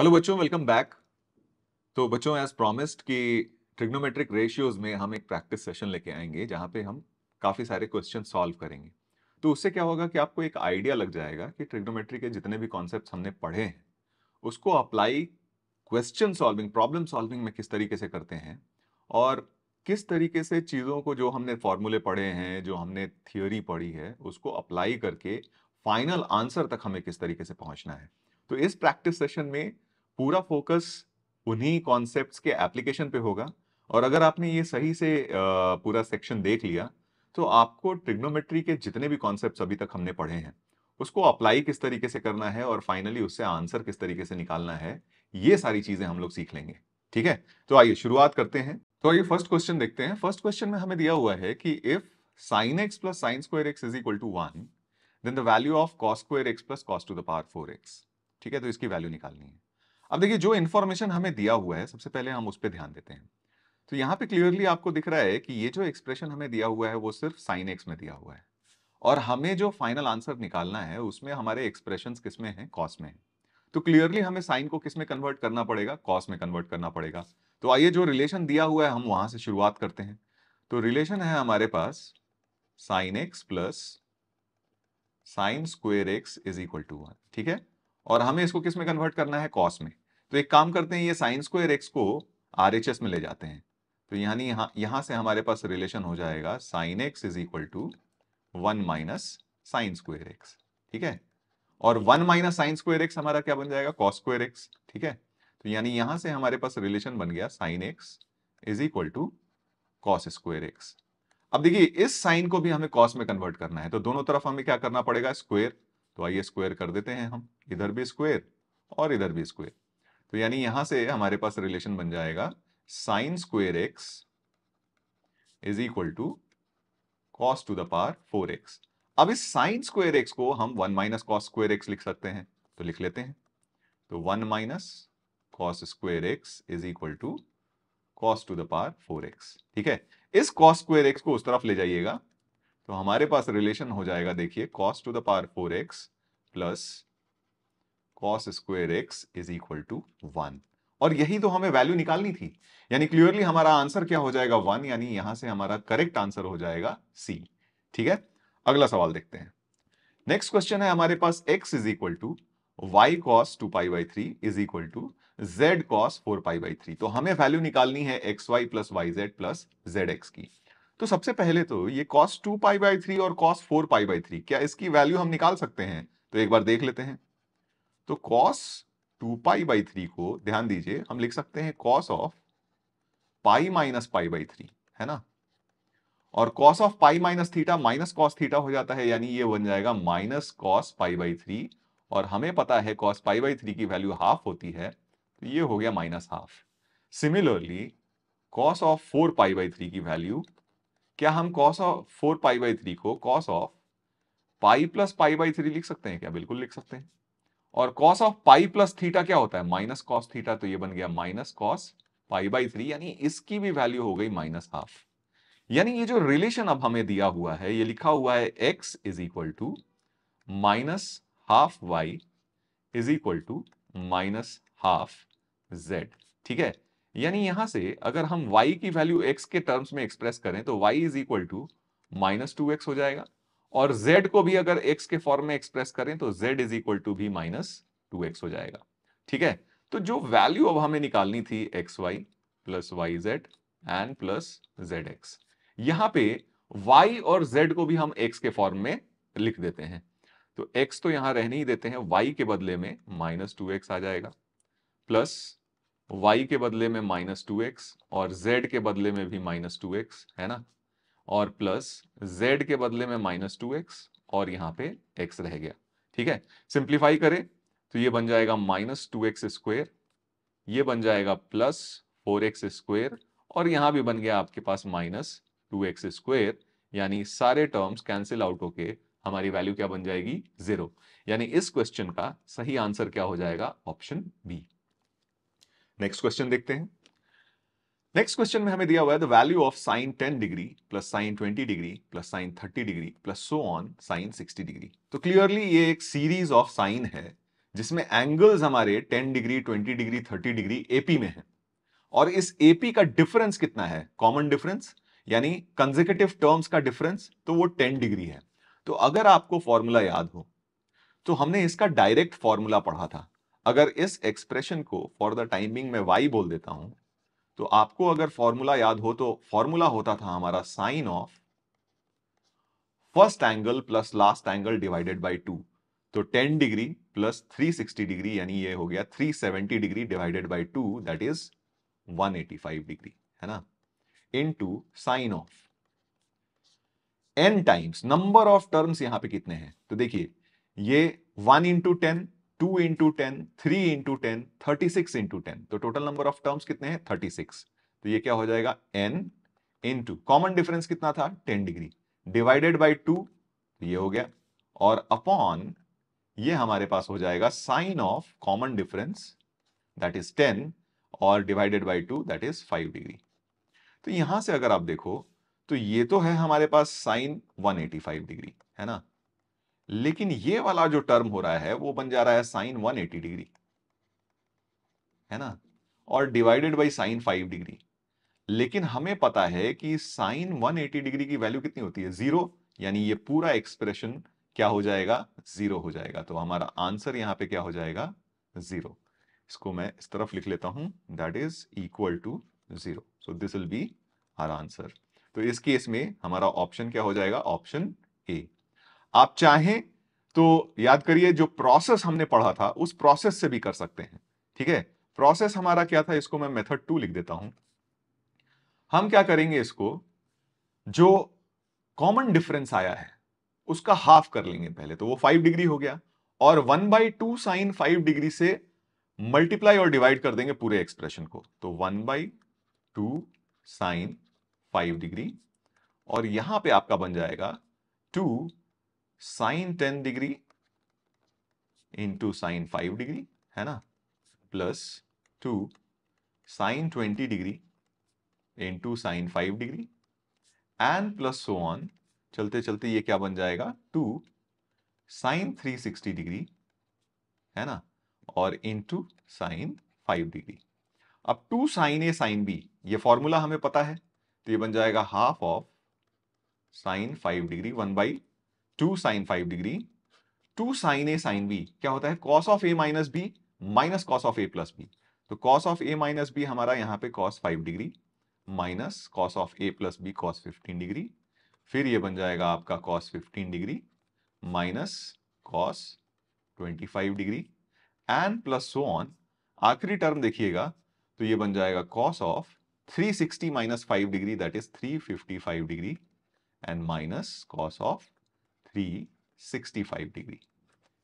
Hello बच्चों welcome back तो बच्चों एज प्रॉमिस्ड कि ट्रिग्नोमेट्रिक रेशियोज में हम एक प्रैक्टिस सेशन लेके आएंगे जहां पे हम काफ़ी सारे क्वेश्चन सॉल्व करेंगे तो उससे क्या होगा कि आपको एक आइडिया लग जाएगा कि ट्रिग्नोमेट्री के जितने भी कॉन्सेप्ट हमने पढ़े हैं उसको apply question solving problem solving में किस तरीके से करते हैं और किस तरीके से चीज़ों को जो हमने फॉर्मूले पढ़े हैं जो हमने थियोरी पढ़ी है उसको अप्लाई करके फाइनल आंसर तक हमें किस तरीके से पहुंचना है तो इस प्रैक्टिस सेशन में पूरा फोकस उन्हीं कॉन्सेप्ट्स के एप्लीकेशन पे होगा और अगर आपने ये सही से पूरा सेक्शन देख लिया तो आपको ट्रिग्नोमेट्री के जितने भी कॉन्सेप्ट अभी तक हमने पढ़े हैं उसको अप्लाई किस तरीके से करना है और फाइनली उससे आंसर किस तरीके से निकालना है ये सारी चीजें हम लोग सीख लेंगे ठीक है तो आइए शुरुआत करते हैं तो आइए फर्स्ट क्वेश्चन देखते हैं फर्स्ट क्वेश्चन में हमें दिया हुआ है कि if sine x plus sine square x is equal to one then the value of cos square x plus cos to the power four x ठीक है तो इसकी वैल्यू निकालनी है अब देखिए जो इन्फॉर्मेशन हमें दिया हुआ है सबसे पहले हम उस पर ध्यान देते हैं तो यहाँ पे क्लियरली आपको दिख रहा है कि ये जो एक्सप्रेशन हमें दिया हुआ है वो सिर्फ साइन एक्स में दिया हुआ है और हमें जो फाइनल आंसर निकालना है उसमें हमारे एक्सप्रेशन किस में है कॉस में है तो क्लियरली हमें साइन को किस में कन्वर्ट करना पड़ेगा कॉस में कन्वर्ट करना पड़ेगा तो आइए जो रिलेशन दिया हुआ है हम वहां से शुरुआत करते हैं तो रिलेशन है हमारे पास sine x plus sine square x is equal to one ठीक है और हमें इसको किस में कन्वर्ट करना है कॉस में तो एक काम करते हैं ये साइन स्क्वायर एक्स को आर एच एस में ले जाते हैं तो यानी यहाँ यहाँ से हमारे पास रिलेशन हो जाएगा sine x is equal to one minus sine square x ठीक है और one minus sine square x हमारा क्या बन जाएगा कॉस स्क्वायर एक्स ठीक है तो यानी यहां से हमारे पास रिलेशन बन गया sine x is equal to cos square x अब देखिए इस साइन को भी हमें कॉस में कन्वर्ट करना है तो दोनों तरफ हमें क्या करना पड़ेगा स्क्वायर तो आइए स्क्वायर कर देते हैं हम इधर भी स्क्वायर और इधर भी स्क्वायर तो यानी यहां से हमारे पास रिलेशन बन जाएगा sine square x is equal to cos to the power four x अब इस साइन स्क्वेयर एक्स को हम one minus cos square x लिख सकते हैं तो लिख लेते हैं तो one minus cos square x is equal to cos to the power four x ठीक है इस कॉस स्क्वेयर एक्स को उस तरफ ले जाइएगा तो हमारे पास रिलेशन हो जाएगा देखिए cos to the power four x plus cos square x is equal to one और यही तो हमें वैल्यू निकालनी थी यानी क्लियरली हमारा आंसर क्या हो जाएगा वन यानी यहां से हमारा करेक्ट आंसर हो जाएगा सी ठीक है अगला सवाल देखते हैं नेक्स्ट क्वेश्चन है हमारे पास x is equal to y cos two pi by three is equal to z cos four pi by three तो हमें वैल्यू निकालनी है x y plus y z plus z x की तो सबसे पहले तो ये cos two pi by three और cos four pi by three क्या इसकी वैल्यू हम निकाल सकते हैं तो एक बार देख लेते हैं तो cos two pi by three को ध्यान दीजिए हम लिख सकते हैं cos of pi minus pi by three है ना और cos of pi minus theta minus cos theta हो जाता है यानी ये बन जाएगा minus cos pi by three और हमें पता है कॉस पाई बाई थ्री की वैल्यू हाफ होती है तो ये हो गया minus half similarly cos of four pi by three की वैल्यू क्या हम cos of four pi by three को cos of pi plus pi by three लिख सकते हैं क्या बिल्कुल लिख सकते हैं और cos of pi plus theta क्या होता है माइनस कॉस थीटा तो ये बन गया minus cos pi by three यानी इसकी भी वैल्यू हो गई माइनस हाफ यानी ये जो रिलेशन अब हमें दिया हुआ है ये लिखा हुआ है x is equal to minus half y is equal to minus half z ठीक है यानी यहां से अगर हम y की वैल्यू x के टर्म्स में एक्सप्रेस करें तो y is equal to minus two x हो जाएगा और z को भी अगर x के फॉर्म में एक्सप्रेस करें तो z इज इक्वल टू भी माइनस टू एक्स हो जाएगा ठीक है तो जो वैल्यू अब हमें निकालनी थी x y plus y z and plus z x यहाँ पे y और z को भी हम x के फॉर्म में लिख देते हैं तो x तो यहां रहने ही देते हैं y के बदले में माइनस टू एक्स आ जाएगा प्लस y के बदले में माइनस टू एक्स और z के बदले में भी माइनस टू एक्स है ना और प्लस z के बदले में माइनस टू एक्स और यहाँ पे x रह गया ठीक है सिंप्लीफाई करें तो ये बन जाएगा माइनस टू एक्स स्क्वेयर ये बन जाएगा प्लस फोर एक्स स्क्वेयर और यहाँ भी बन गया आपके पास माइनस टू एक्स स्क्वेयर यानी सारे टर्म्स कैंसिल आउट होके हमारी वैल्यू क्या बन जाएगी जीरो यानी इस क्वेश्चन का सही आंसर क्या हो जाएगा ऑप्शन बी नेक्स्ट क्वेश्चन देखते हैं नेक्स्ट क्वेश्चन में हमें दिया हुआ है the value of sine 10 degree plus sine 20 degree plus sine 30 degree plus so on sine 60 degree तो क्लियरली ये एक सीरीज ऑफ साइन है जिसमें एंगल्स हमारे 10 डिग्री 20 डिग्री 30 डिग्री एपी में है और इस एपी का डिफरेंस कितना है कॉमन डिफरेंस यानी कंजिकेटिव टर्म्स का डिफरेंस तो वो टेन डिग्री है तो अगर आपको फॉर्मूला याद हो तो हमने इसका डायरेक्ट फॉर्मूला पढ़ा था अगर इस एक्सप्रेशन को फॉर द टाइमिंग में वाई बोल देता हूं तो आपको अगर फॉर्मूला याद हो तो फॉर्मूला होता था हमारा sine of first angle plus last angle divided by two तो 10 डिग्री प्लस 360 डिग्री यानी ये हो गया 370 degree divided by two that is 185 degree है ना into sine of n times number of terms यहां पे कितने हैं तो देखिए ये one into ten two into ten three into ten thirty six into ten तो टोटल नंबर ऑफ टर्म्स कितने हैं थर्टी सिक्स तो ये क्या हो जाएगा एन इंटू कॉमन डिफरेंस कितना था ten degree divided by two ये हो गया और अपॉन ये हमारे पास हो जाएगा sine of common difference that is ten और divided by two that is five degree तो यहां से अगर आप देखो तो ये तो है हमारे पास साइन 185 डिग्री है ना लेकिन ये वाला जो टर्म हो रहा है वो बन जा रहा है साइन 180 डिग्री है ना और डिवाइडेड बाई साइन 5 डिग्री लेकिन हमें पता है कि साइन 180 डिग्री की वैल्यू कितनी होती है जीरो यानी ये पूरा एक्सप्रेशन क्या हो जाएगा जीरो हो जाएगा तो हमारा आंसर यहां पे क्या हो जाएगा जीरो इसको मैं इस तरफ लिख लेता हूं that is equal to zero so this will be our answer तो इस केस में हमारा ऑप्शन क्या हो जाएगा ऑप्शन ए आप चाहें तो याद करिए जो प्रोसेस हमने पढ़ा था उस प्रोसेस से भी कर सकते हैं ठीक है प्रोसेस हमारा क्या था इसको मैं मेथड टू लिख देता हूं हम क्या करेंगे इसको जो कॉमन डिफरेंस आया है उसका हाफ कर लेंगे पहले तो वो फाइव डिग्री हो गया और one by two sine five degree से मल्टीप्लाई और डिवाइड कर देंगे पूरे एक्सप्रेशन को तो one by two sine five degree और यहां पे आपका बन जाएगा two sine ten degree into sine five degree है ना plus two sine twenty degree into sine five degree and plus so on चलते चलते ये क्या बन जाएगा two sine three sixty degree है ना और इंटू साइन फाइव डिग्री अब टू साइन ए साइन बी ये फॉर्मूला हमें पता है तो ये बन जाएगा half of sine five degree one by two sine five degree two sine A sine B क्या होता है cos of A minus B minus cos of A plus B तो cos of A minus B हमारा यहाँ पे cos five degree minus cos of A plus B cos fifteen degree फिर ये बन जाएगा आपका cos fifteen degree minus cos twenty five degree and plus so on आखिरी टर्म देखिएगा तो ये बन जाएगा cos of three sixty minus five degree that is three fifty five degree and minus cos of three sixty five degree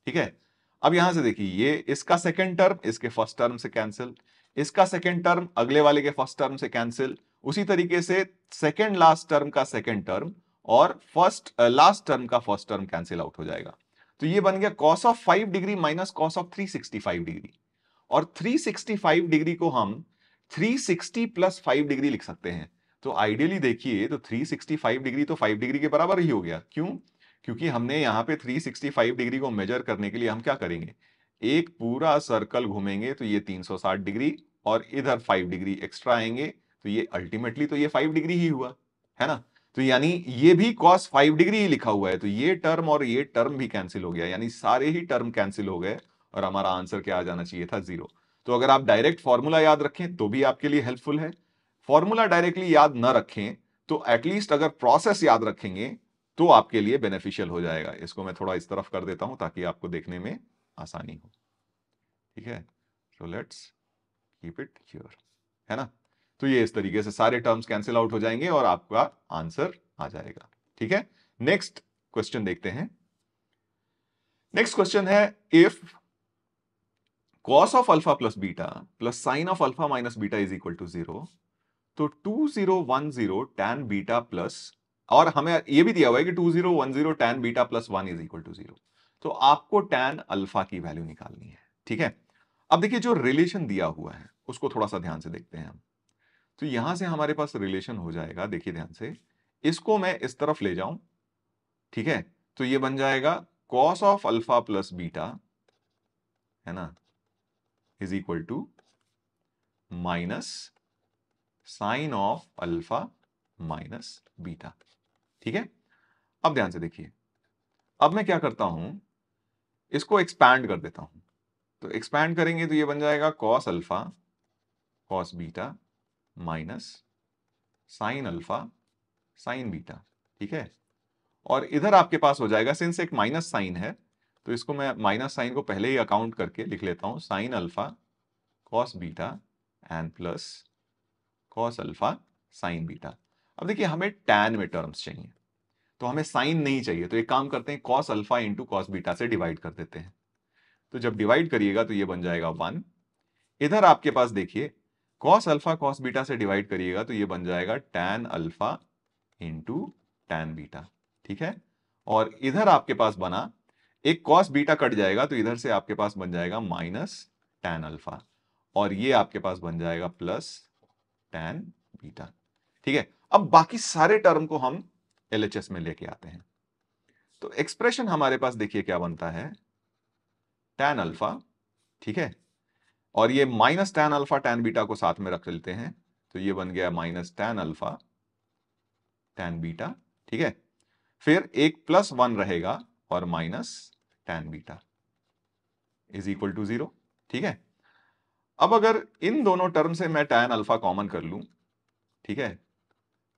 ठीक है अब यहां से देखिए ये इसका सेकेंड टर्म इसके फर्स्ट टर्म से कैंसिल इसका सेकेंड टर्म अगले वाले के फर्स्ट टर्म से कैंसिल उसी तरीके से सेकेंड लास्ट टर्म का सेकेंड टर्म और फर्स्ट लास्ट टर्म का फर्स्ट टर्म कैंसिल आउट हो जाएगा तो ये बन गया cos of five degree minus cos of three sixty five degree और थ्री सिक्सटी फाइव डिग्री को हम three sixty plus five degree लिख सकते हैं तो आइडियली देखिए तो थ्री सिक्सटी फाइव डिग्री तो फाइव डिग्री के बराबर ही हो गया क्यों क्योंकि हमने यहाँ पे 365 डिग्री को मेजर करने के लिए हम क्या करेंगे एक पूरा सर्कल घूमेंगे तो ये 360 डिग्री और इधर 5 डिग्री एक्स्ट्रा आएंगे तो ये अल्टीमेटली तो ये 5 डिग्री ही हुआ है ना तो यानी ये भी कॉस 5 डिग्री ही लिखा हुआ है तो ये टर्म और ये टर्म भी कैंसिल हो गया यानी सारे ही टर्म कैंसिल हो गए और हमारा आंसर क्या आ जाना चाहिए था जीरो तो अगर आप डायरेक्ट फॉर्मूला याद रखें तो भी आपके लिए हेल्पफुल है फॉर्मूला डायरेक्टली याद ना रखें तो एटलीस्ट अगर प्रोसेस याद रखेंगे तो आपके लिए बेनिफिशियल हो जाएगा इसको मैं थोड़ा इस तरफ कर देता हूं ताकि आपको देखने में आसानी हो ठीक है so let's keep it here है ना तो ये इस तरीके से सारे टर्म्स कैंसिल आउट हो जाएंगे और आपका आंसर आ जाएगा ठीक है नेक्स्ट क्वेश्चन देखते हैं नेक्स्ट क्वेश्चन है if cos of alpha plus beta plus sine of alpha minus beta is equal to zero तो two zero one zero tan beta plus और हमें ये भी दिया हुआ है कि two zero one zero tan beta plus one is equal to zero तो आपको टेन अल्फा की वैल्यू निकालनी है ठीक है अब देखिए जो रिलेशन दिया हुआ है उसको थोड़ा सा ध्यान से देखते हैं हम तो यहां से हमारे पास रिलेशन हो जाएगा देखिए ध्यान से इसको मैं इस तरफ ले जाऊं ठीक है तो ये बन जाएगा cos of alpha plus beta है ना is equal to minus sine of alpha minus beta ठीक है अब ध्यान से देखिए अब मैं क्या करता हूं इसको एक्सपैंड कर देता हूं तो एक्सपैंड करेंगे तो ये बन जाएगा cos alpha cos beta minus sine alpha sine beta ठीक है और इधर आपके पास हो जाएगा सिंस एक माइनस साइन है तो इसको मैं माइनस साइन को पहले ही अकाउंट करके लिख लेता हूं sine alpha cos beta and plus cos alpha sine beta अब देखिए हमें टैन में टर्म्स चाहिए तो हमें साइन नहीं चाहिए तो एक काम करते हैं cos alpha into cos beta से डिवाइड कर देते हैं तो जब डिवाइड करिएगा तो ये बन जाएगा वन इधर आपके पास देखिए कॉस अल्फा कॉस बीटा से डिवाइड करिएगा तो ये बन जाएगा tan alpha into tan beta ठीक है और इधर आपके पास बना एक कॉस बीटा कट जाएगा तो इधर से आपके पास बन जाएगा माइनस टैन अल्फा और ये आपके पास बन जाएगा प्लस टैन बीटा ठीक है अब बाकी सारे टर्म को हम एल में लेके आते हैं तो एक्सप्रेशन हमारे पास देखिए क्या बनता है टैन अल्फा ठीक है और ये minus tan alpha tan beta को साथ में रख लेते हैं तो ये बन गया minus tan alpha tan beta ठीक है फिर एक प्लस वन रहेगा और minus tan beta is equal to zero ठीक है अब अगर इन दोनों टर्म से मैं टैन अल्फा कॉमन कर लू ठीक है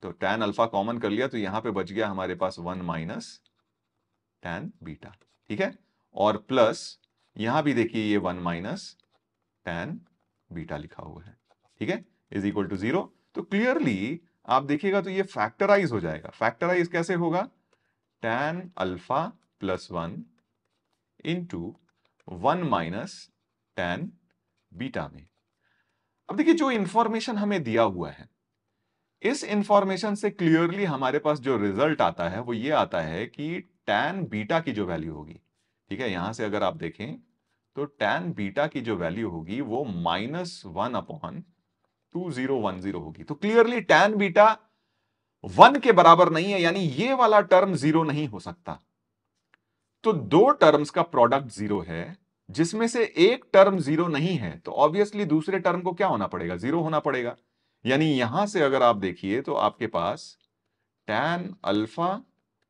तो tan अल्फा कॉमन कर लिया तो यहां पे बच गया हमारे पास वन माइनस टेन बीटा ठीक है और प्लस यहां भी देखिए ये वन माइनस टेन बीटा लिखा हुआ है ठीक है इज इक्वल टू जीरो तो क्लियरली आप देखिएगा तो ये फैक्टराइज हो जाएगा फैक्टराइज कैसे होगा tan alpha plus one into one minus tan beta में अब देखिए जो इंफॉर्मेशन हमें दिया हुआ है इस इंफॉर्मेशन से क्लियरली हमारे पास जो रिजल्ट आता है वो ये आता है कि टैन बीटा की जो वैल्यू होगी ठीक है यहां से अगर आप देखें तो टैन बीटा की जो वैल्यू होगी वो minus one upon two zero one zero होगी तो क्लियरली टैन बीटा वन के बराबर नहीं है यानी ये वाला टर्म जीरो नहीं हो सकता तो दो टर्म्स का प्रोडक्ट जीरो है जिसमें से एक टर्म जीरो नहीं है तो ऑब्वियसली दूसरे टर्म को क्या होना पड़ेगा जीरो होना पड़ेगा यानी यहां से अगर आप देखिए तो आपके पास tan alpha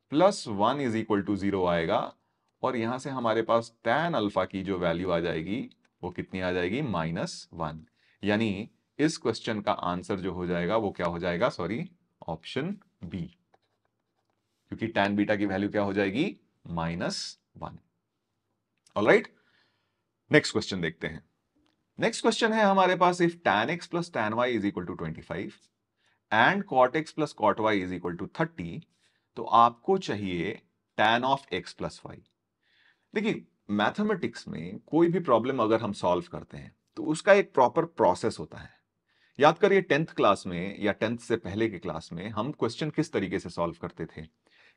plus one is equal to zero आएगा और यहां से हमारे पास टेन अल्फा की जो वैल्यू आ जाएगी वो कितनी आ जाएगी माइनस वन यानी इस क्वेश्चन का आंसर जो हो जाएगा वो क्या हो जाएगा सॉरी ऑप्शन बी क्योंकि टेन बीटा की वैल्यू क्या हो जाएगी minus one alright next question देखते हैं नेक्स्ट क्वेश्चन है हमारे पास if tan x plus tan y is equal to twenty five and cot x plus cot y is equal to thirty तो आपको चाहिए tan of x plus y देखिए mathematics में कोई भी प्रॉब्लम अगर हम सॉल्व करते हैं तो उसका एक प्रॉपर प्रोसेस होता है याद करिए टेंथ क्लास में या टेंथ से पहले के क्लास में हम क्वेश्चन किस तरीके से सॉल्व करते थे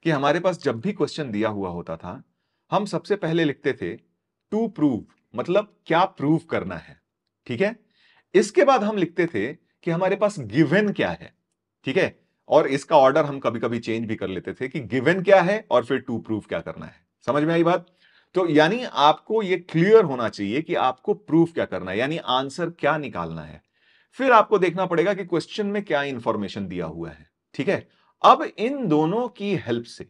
कि हमारे पास जब भी क्वेश्चन दिया हुआ होता था हम सबसे पहले लिखते थे टू प्रूव मतलब क्या प्रूव करना है ठीक है इसके बाद हम लिखते थे कि हमारे पास गिवेन क्या है ठीक है और इसका ऑर्डर हम कभी कभी चेंज भी कर लेते थे कि गिवेन क्या है और फिर टू प्रूफ क्या करना है समझ में आई बात तो यानी आपको ये क्लियर होना चाहिए कि आपको प्रूफ क्या करना है यानी आंसर क्या निकालना है फिर आपको देखना पड़ेगा कि क्वेश्चन में क्या इंफॉर्मेशन दिया हुआ है ठीक है अब इन दोनों की हेल्प से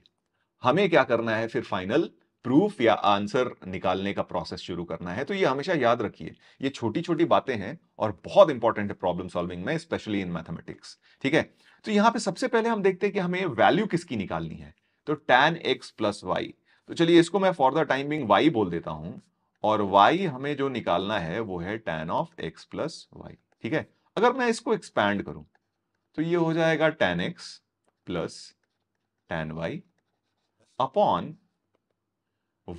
हमें क्या करना है फिर फाइनल प्रूफ या आंसर निकालने का प्रोसेस शुरू करना है तो ये हमेशा याद रखिए ये छोटी छोटी बातें हैं और बहुत इंपॉर्टेंट है प्रॉब्लम सॉल्विंग में स्पेशली इन मैथमेटिक्स ठीक है तो यहां पे सबसे पहले हम देखते हैं कि हमें वैल्यू किसकी निकालनी है तो टेन एक्स प्लस वाई तो चलिए इसको मैं for the time being y बोल देता हूं और वाई हमें जो निकालना है वो है tan of x plus y ठीक है अगर मैं इसको एक्सपैंड करूं तो ये हो जाएगा tan x plus tan y upon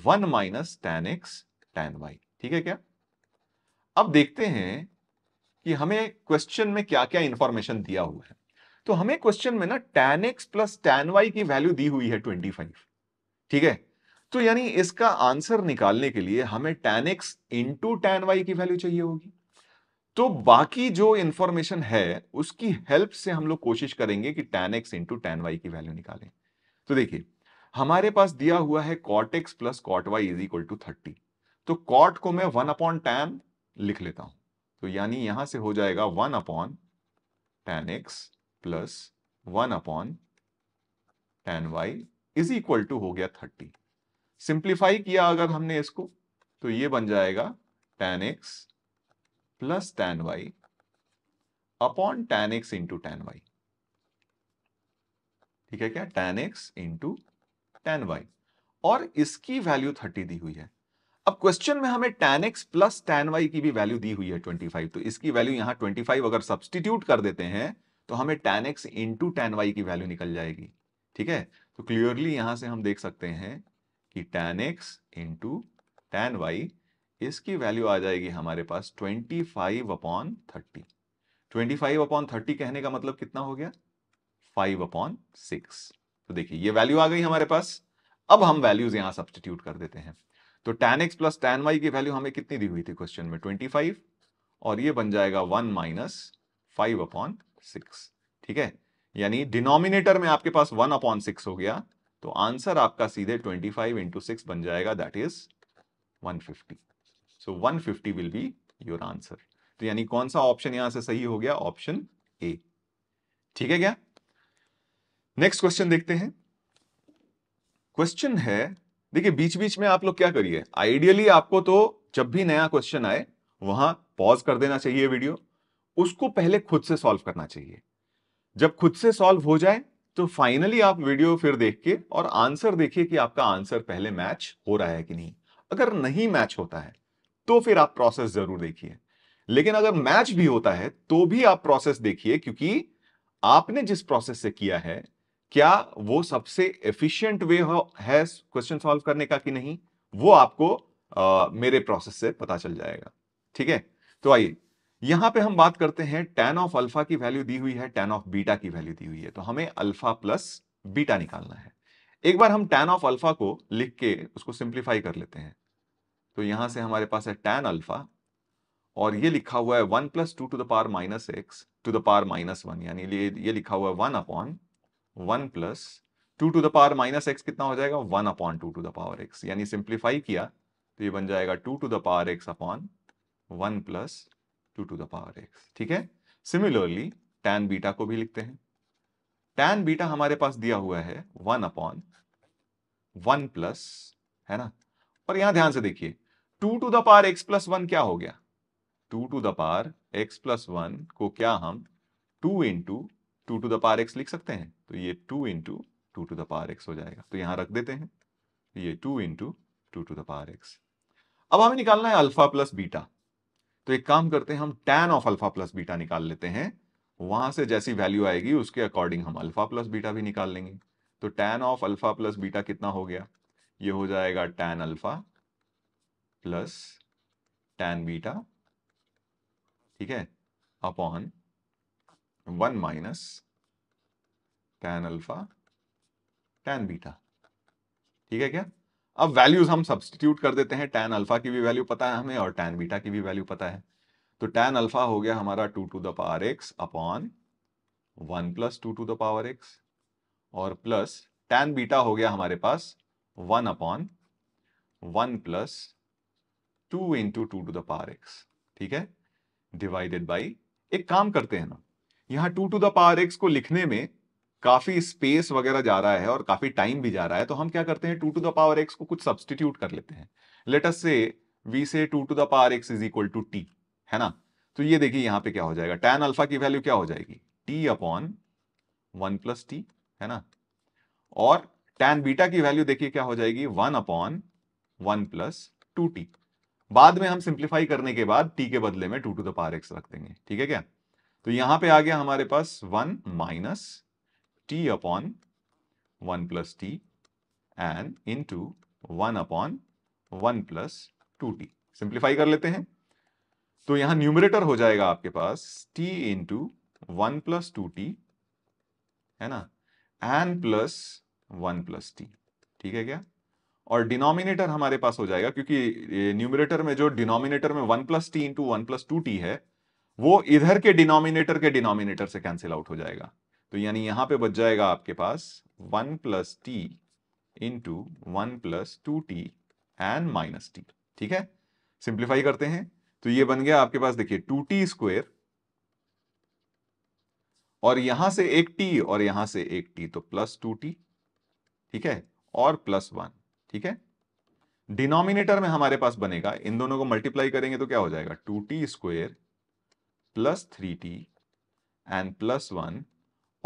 one minus tan x tan y ठीक है क्या अब देखते हैं कि हमें क्वेश्चन में क्या क्या इंफॉर्मेशन दिया हुआ है तो हमें क्वेश्चन में ना tan x plus tan y की वैल्यू दी हुई है ट्वेंटी फाइव ठीक है तो यानी इसका आंसर निकालने के लिए हमें tan x into tan y की वैल्यू चाहिए होगी तो बाकी जो इंफॉर्मेशन है उसकी हेल्प से हम लोग कोशिश करेंगे कि tan x into tan y की वैल्यू निकालें तो देखिए हमारे पास दिया हुआ है cot x plus cot y is equal to thirty तो कॉट को मैं वन अपॉन टैन लिख लेता हूं तो यानी यहां से हो जाएगा one upon tan x plus one upon tan y is equal to हो गया थर्टी सिंप्लीफाई किया अगर हमने इसको तो ये बन जाएगा tan x plus tan y upon tan x into tan y ठीक है क्या tan x into tan y और इसकी वैल्यू थर्टी दी हुई है अब क्वेश्चन में हमें tan x plus tan y की भी वैल्यू दी हुई है ट्वेंटी फाइव तो इसकी वैल्यू यहां ट्वेंटी फाइव अगर सब्सटीट्यूट कर देते हैं तो हमें tan x into tan y की वैल्यू निकल जाएगी ठीक है तो क्लियरली यहां से हम देख सकते हैं कि tan x into tan y इसकी वैल्यू आ जाएगी हमारे पास twenty five upon thirty twenty five upon thirty कहने का मतलब कितना हो गया फाइव अपॉन सिक्स तो देखिए ये वैल्यू आ गई हमारे पास अब हम वैल्यूज यहां सब्सटीट्यूट कर देते हैं तो tan x plus tan y की वैल्यू हमें कितनी दी हुई थी क्वेश्चन में 25 और ये बन जाएगा 1 माइनस फाइव अपॉन सिक्स ठीक है यानी डिनोमिनेटर में आपके पास 1 अपॉन सिक्स हो गया तो आंसर आपका सीधे 25 फाइव इंटू सिक्स बन जाएगा that is 150 so so, 150 will be your answer तो यानी कौन सा ऑप्शन यहां से सही हो गया ऑप्शन ए ठीक है क्या नेक्स्ट क्वेश्चन देखते हैं क्वेश्चन है देखिए बीच बीच में आप लोग क्या करिए आइडियली आपको तो जब भी नया क्वेश्चन आए वहां पॉज कर देना चाहिए वीडियो उसको पहले खुद से सॉल्व करना चाहिए जब खुद से सॉल्व हो जाए तो फाइनली आप वीडियो फिर देख के और आंसर देखिए कि आपका आंसर पहले मैच हो रहा है कि नहीं अगर नहीं मैच होता है तो फिर आप प्रोसेस जरूर देखिए लेकिन अगर मैच भी होता है तो भी आप प्रोसेस देखिए क्योंकि आपने जिस प्रोसेस से किया है क्या वो सबसे एफिशिएंट वे है क्वेश्चन सॉल्व करने का कि नहीं वो आपको आ, मेरे प्रोसेस से पता चल जाएगा ठीक है तो आइए यहां पे हम बात करते हैं टेन ऑफ अल्फा की वैल्यू दी हुई है टेन ऑफ बीटा की वैल्यू दी हुई है तो हमें अल्फा प्लस बीटा निकालना है एक बार हम टेन ऑफ अल्फा को लिख के उसको सिंप्लीफाई कर लेते हैं तो यहां से हमारे पास है टेन अल्फा और ये लिखा हुआ है one plus two to the power minus x to the power minus one यानी ये लिखा हुआ है one upon one plus two to the power minus x कितना हो जाएगा one upon two to the power x यानी सिंप्लीफाई किया तो ये बन जाएगा two to the power x upon one plus two to the power x ठीक है सिमिलरली टैन बीटा को भी लिखते हैं टैन बीटा हमारे पास दिया हुआ है वन अपॉन वन प्लस है ना और यहां ध्यान से देखिए two to the power x plus one क्या हो गया two to the power x plus one को क्या हम two into two to the power x लिख सकते हैं तो ये two into two to the power x हो जाएगा तो यहां रख देते हैं ये two into two to the power x अब हमें निकालना है अल्फा प्लस बीटा तो एक काम करते हैं हम tan of alpha plus beta निकाल लेते हैं वहां से जैसी वैल्यू आएगी उसके अकॉर्डिंग हम अल्फा प्लस बीटा भी निकाल लेंगे तो tan of alpha plus beta कितना हो गया ये हो जाएगा tan alpha plus tan beta ठीक है upon one minus tan alpha tan beta ठीक है क्या अब वैल्यूज हम सब्सटीट्यूट कर देते हैं टेन अल्फा की भी वैल्यू पता है हमें और टेन बीटा की भी वैल्यू पता है तो टेन अल्फा हो गया हमारा two to the power x upon one plus two to the power x और प्लस टेन बीटा हो गया हमारे पास one upon one plus two into two to the power x ठीक है डिवाइडेड बाई एक काम करते हैं ना यहाँ two to the power x को लिखने में काफी स्पेस वगैरह जा रहा है और काफी टाइम भी जा रहा है तो हम क्या करते हैं two to the power x को कुछ सब्सटीट्यूट कर लेते हैं latus say we say two to the power x is equal to t है ना तो ये देखिए यहाँ पे क्या हो जाएगा टैन अल्फा की वैल्यू क्या हो जाएगी t upon one plus t है ना और टैन बीटा की वैल्यू देखिए क्या हो जाएगी one upon one plus two t बाद में हम सिंप्लीफाई करने के बाद टी के बदले में two to the power x रख देंगे ठीक है क्या तो यहां पे आ गया हमारे पास one minus t upon one plus t and into one upon one plus two t simplify कर लेते हैं तो यहां न्यूमरेटर हो जाएगा आपके पास t into one plus two t है ना and plus one plus t ठीक है क्या और डिनोमिनेटर हमारे पास हो जाएगा क्योंकि न्यूमरेटर में जो डिनोमिनेटर में one plus t into one plus two t है वो इधर के डिनोमिनेटर के डिनोमिनेटर से कैंसिल आउट हो जाएगा तो यानी यहां पे बच जाएगा आपके पास one plus t into one plus two t and minus t ठीक है सिंप्लीफाई करते हैं तो ये बन गया आपके पास देखिए टू टी स्क्वेयर और यहां से एक टी और यहां से एक टी तो प्लस टू टी ठीक है और प्लस वन ठीक है डिनोमिनेटर में हमारे पास बनेगा इन दोनों को मल्टीप्लाई करेंगे तो क्या हो जाएगा two t square plus three t and plus one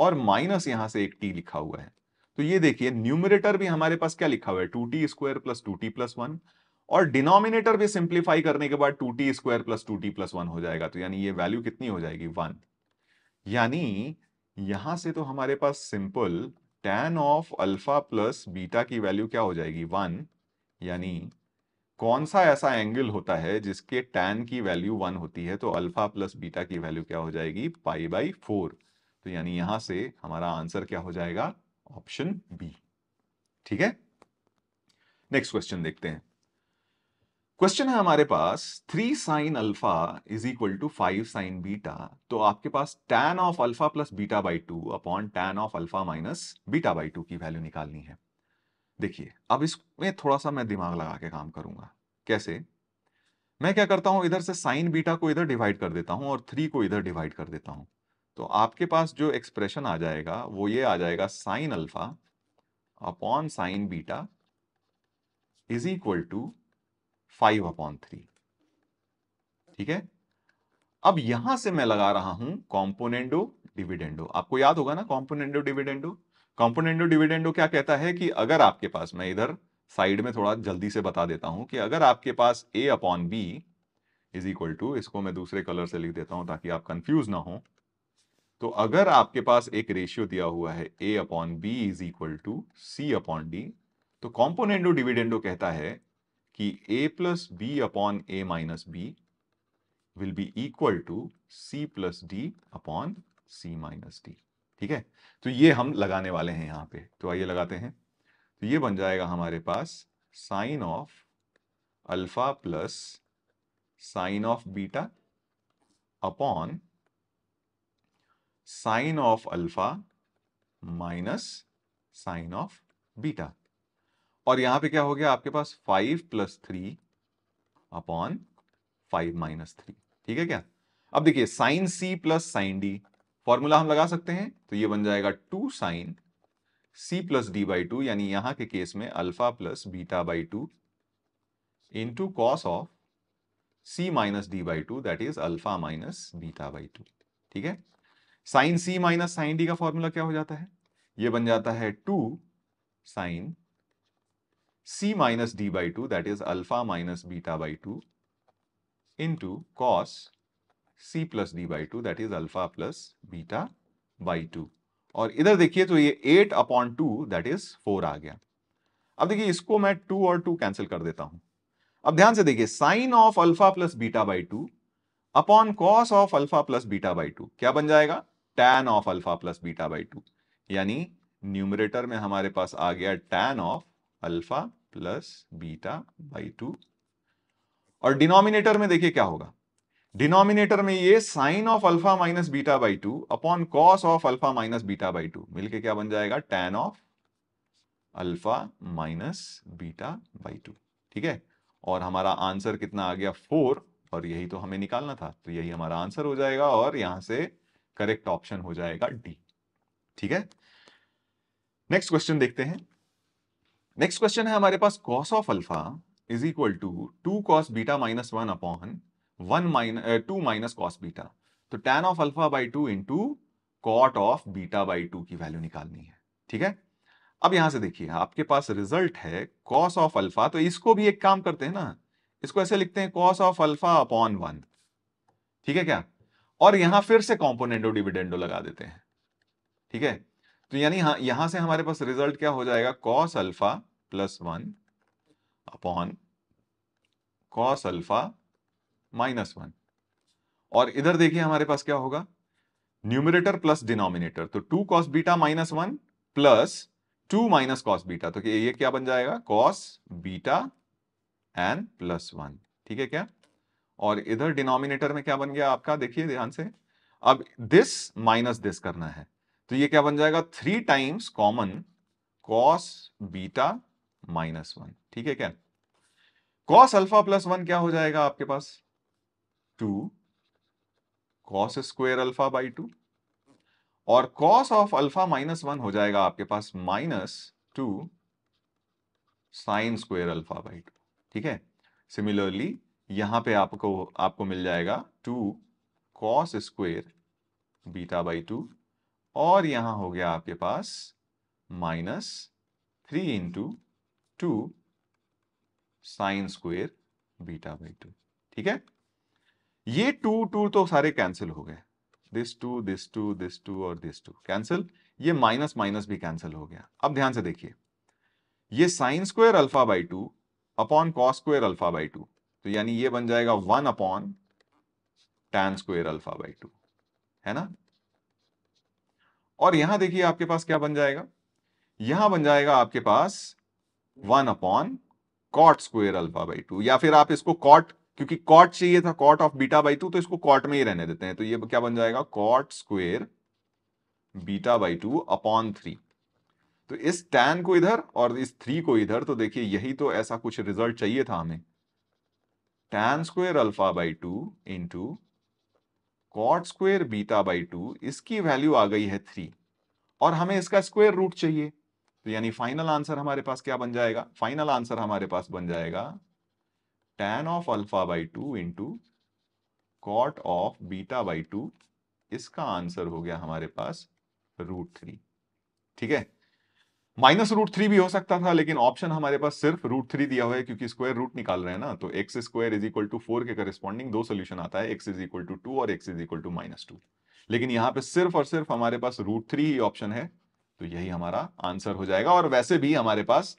और माइनस यहां से एक टी लिखा हुआ है तो ये देखिए न्यूमिनेटर भी हमारे पास क्या लिखा हुआ है two t square plus two t plus one और डिनोमिनेटर भी सिंप्लीफाई करने के बाद two t square plus two t plus one हो जाएगा तो यानी ये वैल्यू कितनी हो जाएगी वन यानी यहां से तो हमारे पास simple tan of alpha plus beta की वैल्यू क्या हो जाएगी वन यानी कौन सा ऐसा एंगल होता है जिसके टैन की वैल्यू वन होती है तो अल्फा प्लस बीटा की वैल्यू क्या हो जाएगी पाई बाई फोर तो यानी यहां से हमारा आंसर क्या हो जाएगा ऑप्शन बी ठीक है नेक्स्ट क्वेश्चन देखते हैं क्वेश्चन है हमारे पास three sine alpha is equal to five sine beta तो आपके पास tan of alpha plus beta by two upon tan of alpha minus beta by two की वैल्यू निकालनी है देखिए अब इसमें थोड़ा सा मैं दिमाग लगा के काम करूंगा कैसे मैं क्या करता हूं इधर से साइन बीटा को इधर डिवाइड कर देता हूं और थ्री को इधर डिवाइड कर देता हूं तो आपके पास जो एक्सप्रेशन आ जाएगा वो ये आ जाएगा sine alpha upon sine beta is equal to five upon three ठीक है अब यहां से मैं लगा रहा हूं कॉम्पोनेंडो डिविडेंडो आपको याद होगा ना कॉम्पोनेंडो डिविडेंडो कॉम्पोनेंडो डिविडेंडो क्या कहता है कि अगर आपके पास मैं इधर साइड में थोड़ा जल्दी से बता देता हूं कि अगर आपके पास a upon b is equal to इसको मैं दूसरे कलर से लिख देता हूं ताकि आप कंफ्यूज ना हो तो अगर आपके पास एक रेशियो दिया हुआ है a upon b is equal to c upon d तो कॉम्पोनेंडो डिविडेंडो कहता है कि a plus b upon a minus b will be equal to c plus d upon c minus d ठीक है तो ये हम लगाने वाले हैं यहाँ पे तो आइए लगाते हैं तो ये बन जाएगा हमारे पास sine of alpha plus sine of beta upon sine of alpha minus sine of beta और यहां पे क्या हो गया आपके पास five plus three upon five minus three ठीक है क्या अब देखिए sine c plus sine d formula हम लगा सकते हैं तो ये बन जाएगा two sine c plus d by two यानी यहां के केस में alpha plus beta by two into cos of c minus d by two that is alpha minus beta by two ठीक है sine c minus sine d का formula क्या हो जाता है ये बन जाता है two sine c minus d by two that is alpha minus beta by two into cos c plus d by two that is alpha plus beta by two और इधर देखिए तो ये eight upon two that is four आ गया अब देखिए इसको मैं टू और टू कैंसिल कर देता हूं अब ध्यान से देखिए sine of alpha plus beta by two upon cos of alpha plus beta by two क्या बन जाएगा tan of alpha plus beta by two यानी न्यूमरेटर में हमारे पास आ गया tan of alpha plus beta by two और डिनोमिनेटर में देखिए क्या होगा डिनोमिनेटर में ये sine of alpha minus beta by two upon cos of alpha minus beta by two मिलके क्या बन जाएगा tan of alpha minus beta by two ठीक है और हमारा आंसर कितना आ गया फोर और यही तो हमें निकालना था तो यही हमारा आंसर हो जाएगा और यहां से करेक्ट ऑप्शन हो जाएगा डी ठीक है नेक्स्ट क्वेश्चन देखते हैं नेक्स्ट क्वेश्चन है हमारे पास cos of alpha is equal to two cos beta minus one upon one minus two minus cos beta तो tan of alpha by two into cot of beta by two की value निकालनी है ठीक है अब यहां से देखिए आपके पास रिजल्ट है कॉस ऑफ अल्फा तो इसको भी एक काम करते हैं ना इसको ऐसे लिखते हैं cos of alpha upon one ठीक है क्या और यहां फिर से कॉम्पोनेंटो डिविडेंडो लगा देते हैं ठीक है तो यानी यहां से हमारे पास रिजल्ट क्या हो जाएगा cos alpha plus one upon cos alpha minus one और इधर देखिए हमारे पास क्या होगा न्यूमिनेटर प्लस डिनोमिनेटर तो two cos beta minus one plus two minus cos beta तो ये क्या बन जाएगा cos beta and plus one ठीक है क्या और इधर डिनोमिनेटर में क्या बन गया आपका देखिए ध्यान से अब दिस माइनस दिस करना है तो ये क्या बन जाएगा three times common cos beta minus one ठीक है क्या कॉस अल्फा प्लस वन क्या हो जाएगा आपके पास two cos square alpha by two और cos of alpha minus one हो जाएगा आपके पास minus two sine square alpha by two ठीक है सिमिलरली यहां पे आपको आपको मिल जाएगा two cos square beta by two और यहां हो गया आपके पास minus three into two sine square beta by two ठीक है ये टू टू तो सारे कैंसिल हो गए this two this two this two और दिस टू कैंसिल ये माइनस माइनस भी कैंसिल हो गया अब ध्यान से देखिए ये sine square alpha by two upon cos square alpha by two तो यानी ये बन जाएगा one upon tan square alpha by two है ना और यहां देखिए आपके पास क्या बन जाएगा यहां बन जाएगा आपके पास one upon cot square alpha by two या फिर आप इसको कॉट क्योंकि कॉट चाहिए था cot of beta by two तो इसको कॉट में ही रहने देते हैं तो ये क्या बन जाएगा cot square beta by two upon three तो इस टेन को इधर और इस थ्री को इधर तो देखिए यही तो ऐसा कुछ रिजल्ट चाहिए था हमें tan square alpha by two into cot square beta by two इसकी वैल्यू आ गई है थ्री और हमें इसका स्क्वेयर रूट चाहिए तो यानी फाइनल आंसर हमारे पास क्या बन जाएगा फाइनल आंसर हमारे पास बन जाएगा tan of alpha by two into cot of beta by two इसका आंसर हो गया हमारे पास रूट थ्री ठीक है माइनस रूट थ्री भी हो सकता था लेकिन ऑप्शन हमारे पास सिर्फ रूट थ्री दिया हुआ है क्योंकि स्क्वायर रूट निकाल रहे हैं ना तो x square is equal to four के करस्पॉन्डिंग दो सोल्यूशन आता है x is equal to two और x is equal to minus two लेकिन यहाँ पे सिर्फ और सिर्फ हमारे पास रूट थ्री ही ऑप्शन है तो यही हमारा आंसर हो जाएगा और वैसे भी हमारे पास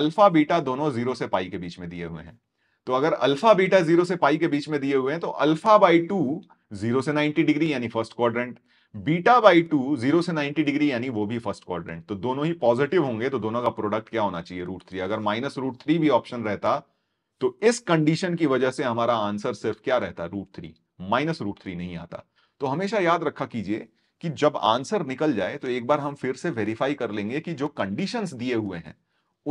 अल्फा बीटा दोनों जीरो से पाई के बीच में दिए हुए हैं तो अगर अल्फा बीटा जीरो से पाई के बीच में दिए हुए हैं तो अल्फा बाई टू जीरो से नाइनटी डिग्री यानी first quadrant beta by two zero से नाइनटी डिग्री यानी वो भी फर्स्ट क्वाड्रेंट तो दोनों ही पॉजिटिव होंगे तो दोनों का प्रोडक्ट क्या होना चाहिए रूट थ्री अगर माइनस रूट थ्री भी ऑप्शन रहता तो इस कंडीशन की वजह से हमारा आंसर सिर्फ क्या रहता root three minus root three नहीं आता तो हमेशा याद रखा कीजिए कि जब आंसर निकल जाए तो एक बार हम फिर से वेरीफाई कर लेंगे कि जो कंडीशंस दिए हुए हैं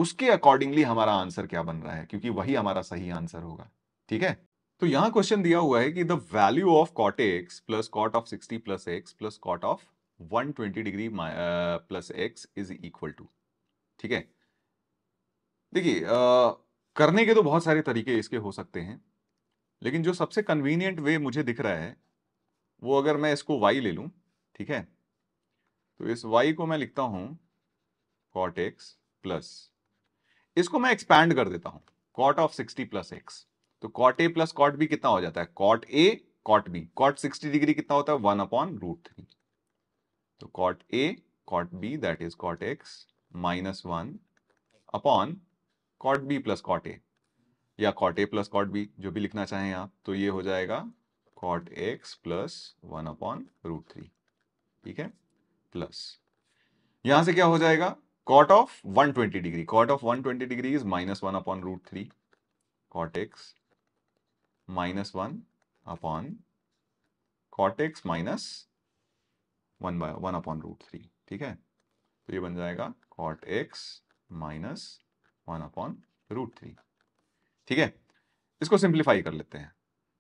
उसके अकॉर्डिंगली हमारा आंसर क्या बन रहा है क्योंकि वही हमारा सही आंसर होगा ठीक है तो यहां क्वेश्चन दिया हुआ है कि the value of cot x plus cot of sixty plus x plus cot of 120 degree plus x is equal to ठीक है देखिए करने के तो बहुत सारे तरीके इसके हो सकते हैं लेकिन जो सबसे कन्वीनियंट वे मुझे दिख रहा है वो अगर मैं इसको y ले लूं ठीक है तो इस y को मैं लिखता हूं कॉट एक्स प्लस इसको मैं एक्सपैंड कर देता हूं cot of sixty plus x तो cot A plus cot B कितना हो जाता है cot A cot B cot sixty degree कितना होता है वन अपॉन रूट थ्री तो cot A cot B that is cot x minus one upon cot B plus cot A या cot A plus cot B जो भी लिखना चाहें आप तो ये हो जाएगा cot x plus one upon root three ठीक है प्लस यहां से क्या हो जाएगा cot of 120 degree. Cot of 120 degree is minus 1 upon root 3. Cot x minus 1 upon cot x minus 1 by 1 upon root 3. ठीक है तो ये बन जाएगा cot x minus 1 upon root 3 ठीक है इसको सिंपलीफाई कर लेते हैं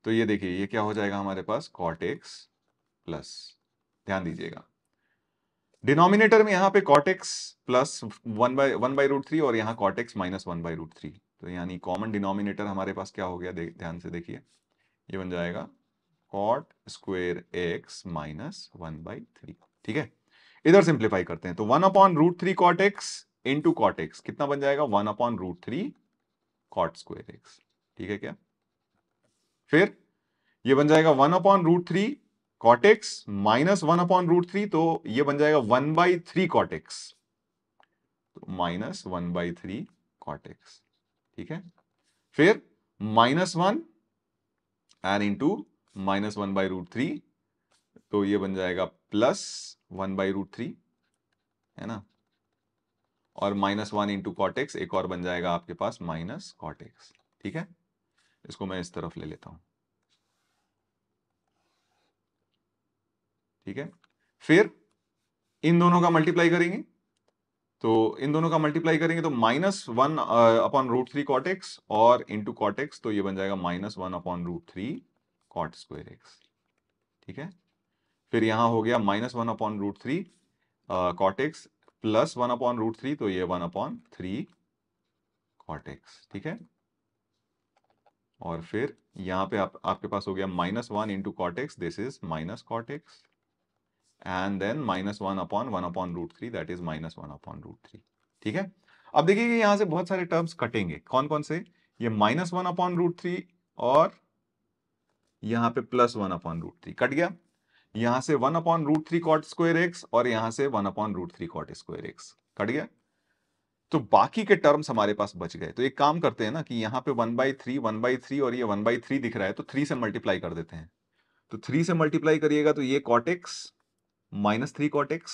तो ये देखिए ये क्या हो जाएगा हमारे पास cot x plus ध्यान दीजिएगा डिनोमिनेटर में यहाँ पे cot x plus one by one by root three और यहाँ cot x minus one by root three तो यानी कॉमन डिनोमिनेटर हमारे पास क्या हो गया ध्यान से देखिए ये बन जाएगा cot square x minus one by three ठीक है इधर सिंप्लीफाई करते हैं तो one upon root three cot x two cot x कितना बन जाएगा one upon root three cot square x ठीक है क्या फिर ये बन जाएगा one upon root three cot x minus one upon root three तो ये बन जाएगा वन बाई थ्री कॉटेक्स तो minus one by three cot x ठीक है फिर minus one and into minus one by root three तो ये बन जाएगा plus one by root three है ना और माइनस वन इंटू कॉटेक्स एक और बन जाएगा आपके पास माइनस कॉटेक्स ठीक है इसको मैं इस तरफ ले लेता हूं ठीक है फिर इन दोनों का मल्टीप्लाई करेंगे तो इन दोनों का मल्टीप्लाई करेंगे तो minus one upon root three cot x और इंटू कॉट एक्स तो ये बन जाएगा minus one upon root three cot square x ठीक है फिर यहां हो गया minus one upon root three cot x plus one upon root three तो ये one upon three cot x ठीक है और फिर यहां पे आप, आपके पास हो गया minus one into cot x this is minus cot x and then minus one upon one upon root three that is minus one upon root three ठीक है अब देखिए यहां से बहुत सारे टर्म्स कटेंगे कौन कौन से ये minus one upon root three और यहाँ पे plus one upon root three cut गया यहाँ से one upon root three cot square x और यहां से one upon root three cot square x cut गया तो बाकी के टर्म्स हमारे पास बच गए तो एक काम करते हैं ना कि यहाँ पे one by three one by three और ये वन बाई थ्री दिख रहा है तो थ्री से मल्टीप्लाई कर देते हैं तो थ्री से मल्टीप्लाई करिएगा तो ये cot x minus three cot x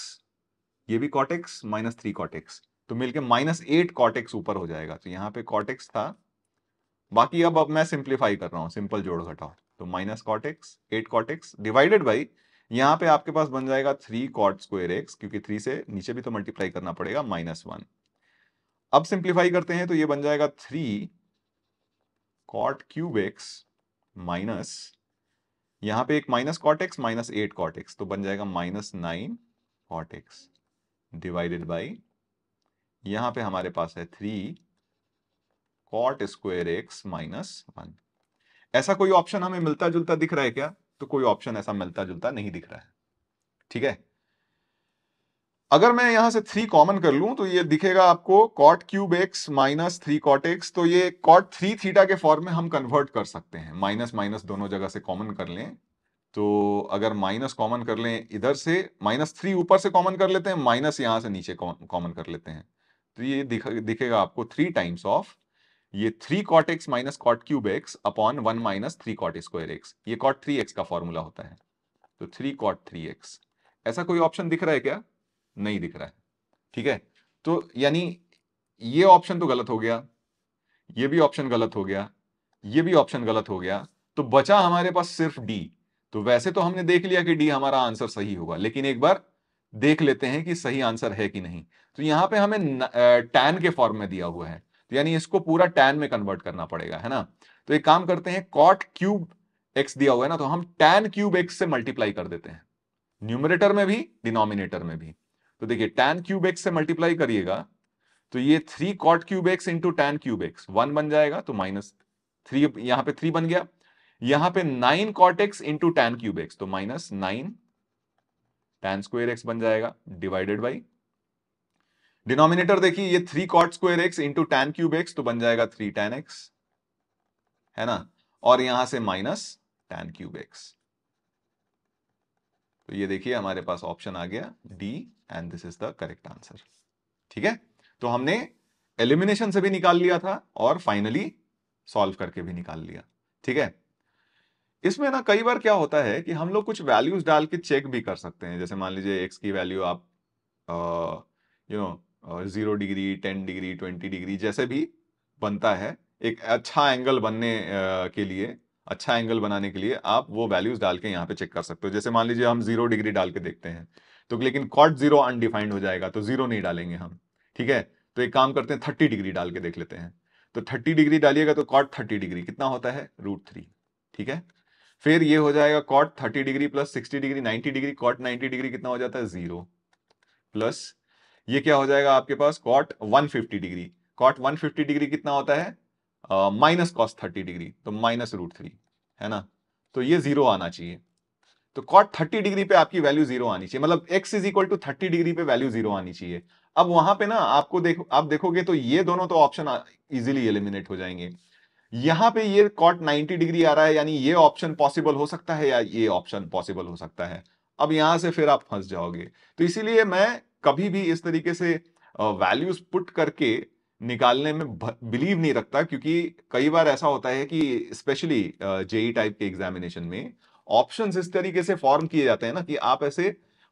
ये भी कॉटेक्स माइनस थ्री कॉटेक्स तो मिलके माइनस एट कॉटेक्स ऊपर हो जाएगा तो यहाँ पे कॉटेक्स था बाकी अब अब मैं सिंप्लीफाई कर रहा हूँ सिंपल जोड़ घटाओ तो minus cot x eight cot x divided by यहाँ पे आपके पास बन जाएगा थ्री कॉट स्क्वेयर एक्स क्योंकि थ्री से नीचे भी तो मल्टीप्लाई करना पड़ेगा माइनस वन अब सिंप्लीफाई करते हैं तो ये बन जाएगा three cot cube x minus यहां पे एक minus cot x minus eight cot x तो बन जाएगा minus nine cot x divided by यहां पे हमारे पास है three cot square x minus one ऐसा कोई ऑप्शन हमें मिलता जुलता दिख रहा है क्या तो कोई ऑप्शन ऐसा मिलता जुलता नहीं दिख रहा है ठीक है अगर मैं यहां से थ्री कॉमन कर लूं तो ये दिखेगा आपको cot cube x minus three cot x तो ये कॉट थ्री थीटा के फॉर्म में हम कन्वर्ट कर सकते हैं माइनस माइनस दोनों जगह से कॉमन कर लें तो अगर माइनस कॉमन कर लें इधर से माइनस थ्री ऊपर से कॉमन कर लेते हैं माइनस यहाँ से नीचे कॉमन कर लेते हैं तो ये दिख, दिखेगा आपको थ्री टाइम्स ऑफ ये three cot x minus cot cube x upon one minus three cot square x ये कॉट थ्री एक्स का फॉर्मूला होता है तो थ्री कॉट थ्री एक्स ऐसा कोई ऑप्शन दिख रहा है क्या नहीं दिख रहा है ठीक है तो यानी ये ऑप्शन तो गलत हो गया ये भी ऑप्शन गलत हो गया ये भी ऑप्शन गलत हो गया तो बचा हमारे पास सिर्फ डी तो वैसे तो हमने देख लिया कि डी हमारा आंसर सही होगा लेकिन एक बार देख लेते हैं कि सही आंसर है कि नहीं तो यहां पे हमें टैन के फॉर्म में दिया हुआ है तो यानी इसको पूरा टैन में कन्वर्ट करना पड़ेगा है ना तो एक काम करते हैं कॉट क्यूब एक्स दिया हुआ है ना तो हम टैन क्यूब एक्स से मल्टीप्लाई कर देते हैं न्यूमरेटर में भी डिनोमिनेटर में भी तो देखिए टैन क्यूब एक्स से मल्टीप्लाई करिएगा तो ये three cot cube x into tan cube x one बन जाएगा तो माइनस थ्री यहां पे थ्री बन गया यहां पे nine cot x into tan cube x तो minus nine tan square x बन जाएगा डिवाइडेड बाई डिनोमिनेटर देखिए ये three cot square x into tan cube x तो बन जाएगा थ्री टेन एक्स है ना और यहां से माइनस टेन क्यूब एक्स तो ये देखिए हमारे पास ऑप्शन आ गया D and this is the correct answer ठीक है तो हमने एलिमिनेशन से भी निकाल लिया था और फाइनली सॉल्व करके भी निकाल लिया ठीक है इसमें ना कई बार क्या होता है कि हम लोग कुछ वैल्यूज डाल के चेक भी कर सकते हैं जैसे मान लीजिए एक्स की वैल्यू आप you know zero degree ten degree twenty degree जैसे भी बनता है एक अच्छा एंगल बनने uh, के लिए अच्छा एंगल बनाने के लिए आप वो वैल्यूज डाल के यहाँ पे चेक कर सकते हो जैसे मान लीजिए हम जीरो डिग्री डाल के देखते हैं तो लेकिन कॉट जीरो अनडिफाइंड हो जाएगा तो जीरो नहीं डालेंगे हम ठीक है तो एक काम करते हैं थर्टी डिग्री डाल के देख लेते हैं तो थर्टी डिग्री डालिएगा तो कॉट थर्टी डिग्री कितना होता है रूट थ्री ठीक है फिर ये हो जाएगा cot thirty degree plus sixty degree ninety degree cot ninety degree कितना हो जाता है जीरो प्लस ये क्या हो जाएगा आपके पास cot one fifty degree cot one fifty degree कितना होता है माइनस कॉस थर्टी डिग्री तो माइनस रूट थ्री है ना तो ये जीरो आना चाहिए तो कॉट थर्टी डिग्री पे आपकी वैल्यू जीरो आनी चाहिए मतलब x is equal to thirty degree पे वैल्यू जीरो आनी चाहिए अब वहां पे ना आपको देखो आप देखोगे तो ये दोनों तो ऑप्शन इजिली एलिमिनेट हो जाएंगे यहां पे ये कॉट 90 डिग्री आ रहा है यानी ये ऑप्शन पॉसिबल हो सकता है या ये ऑप्शन पॉसिबल हो सकता है अब यहां से फिर आप फंस जाओगे तो इसीलिए मैं कभी भी इस तरीके से वैल्यूज पुट करके निकालने में बिलीव नहीं रखता क्योंकि कई बार ऐसा होता है कि स्पेशली जेई टाइप के एग्जामिनेशन में ऑप्शंस इस तरीके से फॉर्म किए जाते हैं ना कि आप ऐसे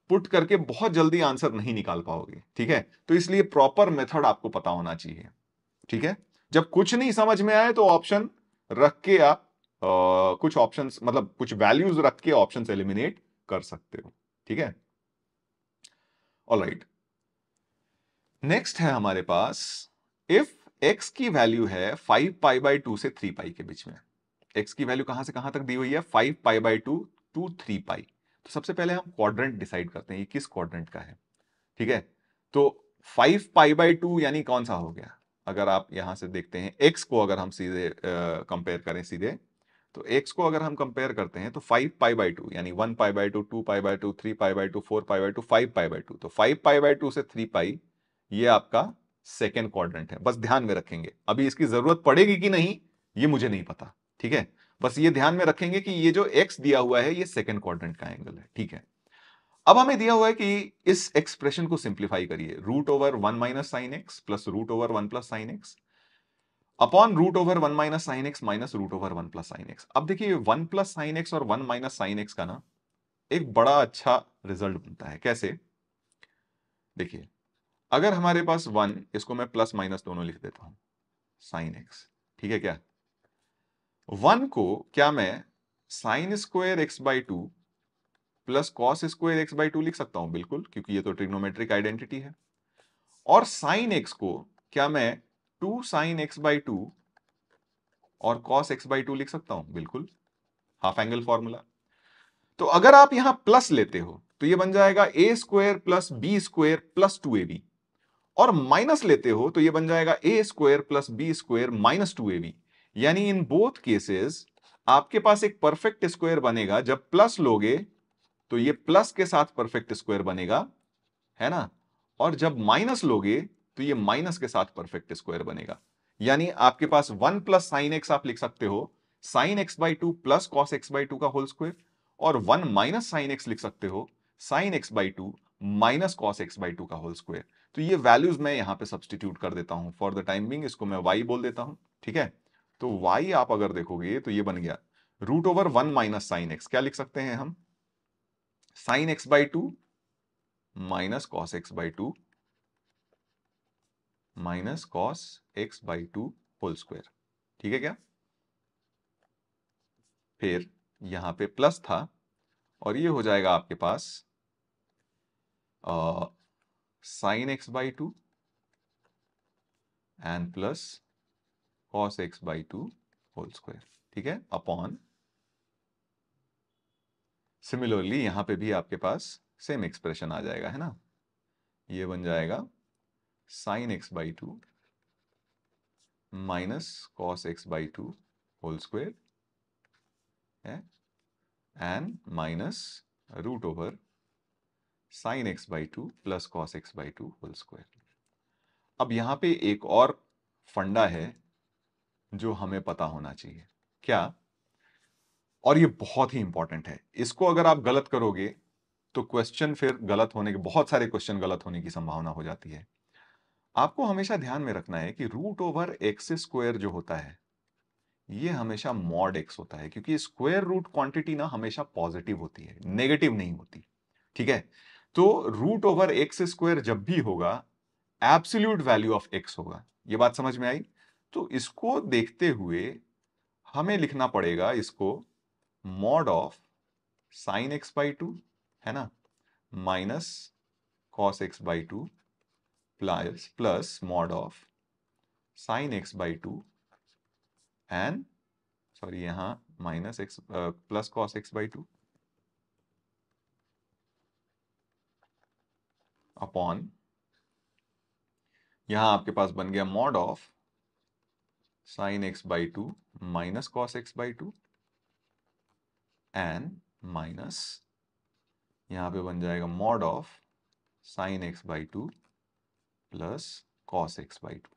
पुट करके बहुत जल्दी आंसर नहीं निकाल पाओगे ठीक है तो इसलिए प्रॉपर मेथड आपको पता होना चाहिए ठीक है जब कुछ नहीं समझ में आए तो ऑप्शन रख के आप आ, कुछ ऑप्शंस मतलब कुछ वैल्यूज रख के ऑप्शन एलिमिनेट कर सकते हो ठीक है ऑलराइट नेक्स्ट है हमारे पास इफ एक्स की वैल्यू है फाइव पाई बाई टू से थ्री पाई के बीच में एक्स की वैल्यू कहां से कहां तक दी हुई है five pi by two to three pi तो सबसे पहले हम क्वाड्रेंट डिसाइड करते हैं ये किस क्वाड्रेंट का है ठीक है तो फाइव पाई बाई टू यानी कौन सा हो गया अगर आप यहां से देखते हैं एक्स को अगर हम सीधे कंपेयर करें सीधे तो एक्स को अगर हम कंपेयर करते हैं तो फाइव पाई बाई टू यानी one pi by two two pi by two three pi by two four pi by two five pi by two तो फाइव पाई बाई टू से थ्री पाई ये आपका second quadrant है बस ध्यान में रखेंगे अभी इसकी जरूरत पड़ेगी कि नहीं ये मुझे नहीं पता ठीक है बस ये ध्यान में रखेंगे कि ये जो एक्स दिया हुआ है ये सेकेंड क्वार का एंगल है ठीक है अब हमें दिया हुआ है कि इस एक्सप्रेशन को सिंप्लीफाई करिए root over one minus sine x plus root over one plus sine x upon root over one minus sine x minus root over one plus sine x अब देखिए वन प्लस साइन एक्स और one minus sine x का ना एक बड़ा अच्छा result बनता है कैसे देखिए अगर हमारे पास वन इसको मैं प्लस माइनस दोनों लिख देता हूं साइन एक्स ठीक है क्या वन को क्या मैं sine square x by two plus cos square x by two लिख सकता हूं बिल्कुल क्योंकि ये तो ट्रिग्नोमेट्रिक आइडेंटिटी है और साइन एक्स को क्या मैं two sine x by two और कॉस एक्स बाई टू लिख सकता हूं बिल्कुल हाफ एंगल फॉर्मूला तो अगर आप यहां प्लस लेते हो तो ये बन जाएगा A square plus B square plus two A B और माइनस लेते हो तो ये बन जाएगा A square plus B square minus two A B यानी इन बोथ केसेस आपके पास एक परफेक्ट स्क्वायर बनेगा जब प्लस लोगे तो ये प्लस के साथ परफेक्ट स्क्वायर बनेगा है ना और जब माइनस लोगे तो ये माइनस के साथ परफेक्ट स्क्वायर बनेगा यानी आपके पास वन प्लस साइन एक्स आप लिख सकते हो sine x by two plus cos x by two का होल स्क्वायर और वन माइनस साइन एक्स लिख सकते हो sine x by two minus cos x by two का होल स्क्वायर तो ये वैल्यूज मैं यहां पे सब्सटीट्यूट कर देता हूं फॉर द टाइम बिंग इसको मैं वाई बोल देता हूं ठीक है तो y आप अगर देखोगे तो ये बन गया root over one minus sine x क्या लिख सकते हैं हम sine x by two minus cos x by two minus cos x by two whole square ठीक है क्या फिर यहां पे प्लस था और ये हो जाएगा आपके पास sine x by two and plus cos x by two whole square ठीक है अपॉन सिमिलरली यहां पे भी आपके पास सेम एक्सप्रेशन आ जाएगा है ना ये बन जाएगा sine x by two minus cos x by two whole square and minus root over sine x by two plus cos x by two whole square अब यहां पे एक और फंडा है जो हमें पता होना चाहिए क्या और ये बहुत ही इंपॉर्टेंट है इसको अगर आप गलत करोगे तो क्वेश्चन फिर गलत होने के बहुत सारे क्वेश्चन गलत होने की संभावना हो जाती है आपको हमेशा ध्यान में रखना है कि रूट ओवर एक्स स्क्वायर जो होता है ये हमेशा मॉड एक्स होता है क्योंकि स्क्वायर रूट क्वांटिटी ना हमेशा पॉजिटिव होती है नेगेटिव नहीं होती ठीक है तो रूट ओवर एक्स स्क्वायर जब भी होगा एब्सोल्यूट वैल्यू ऑफ एक्स होगा ये बात समझ में आई तो इसको देखते हुए हमें लिखना पड़ेगा इसको mod of sine x by two है ना minus cos x by two plus plus mod of sine x by two and sorry यहां minus x plus cos x by two upon यहां आपके पास बन गया mod of sine x by two minus cos x by two and minus यहां पे बन जाएगा mod of sine x by two plus cos x by two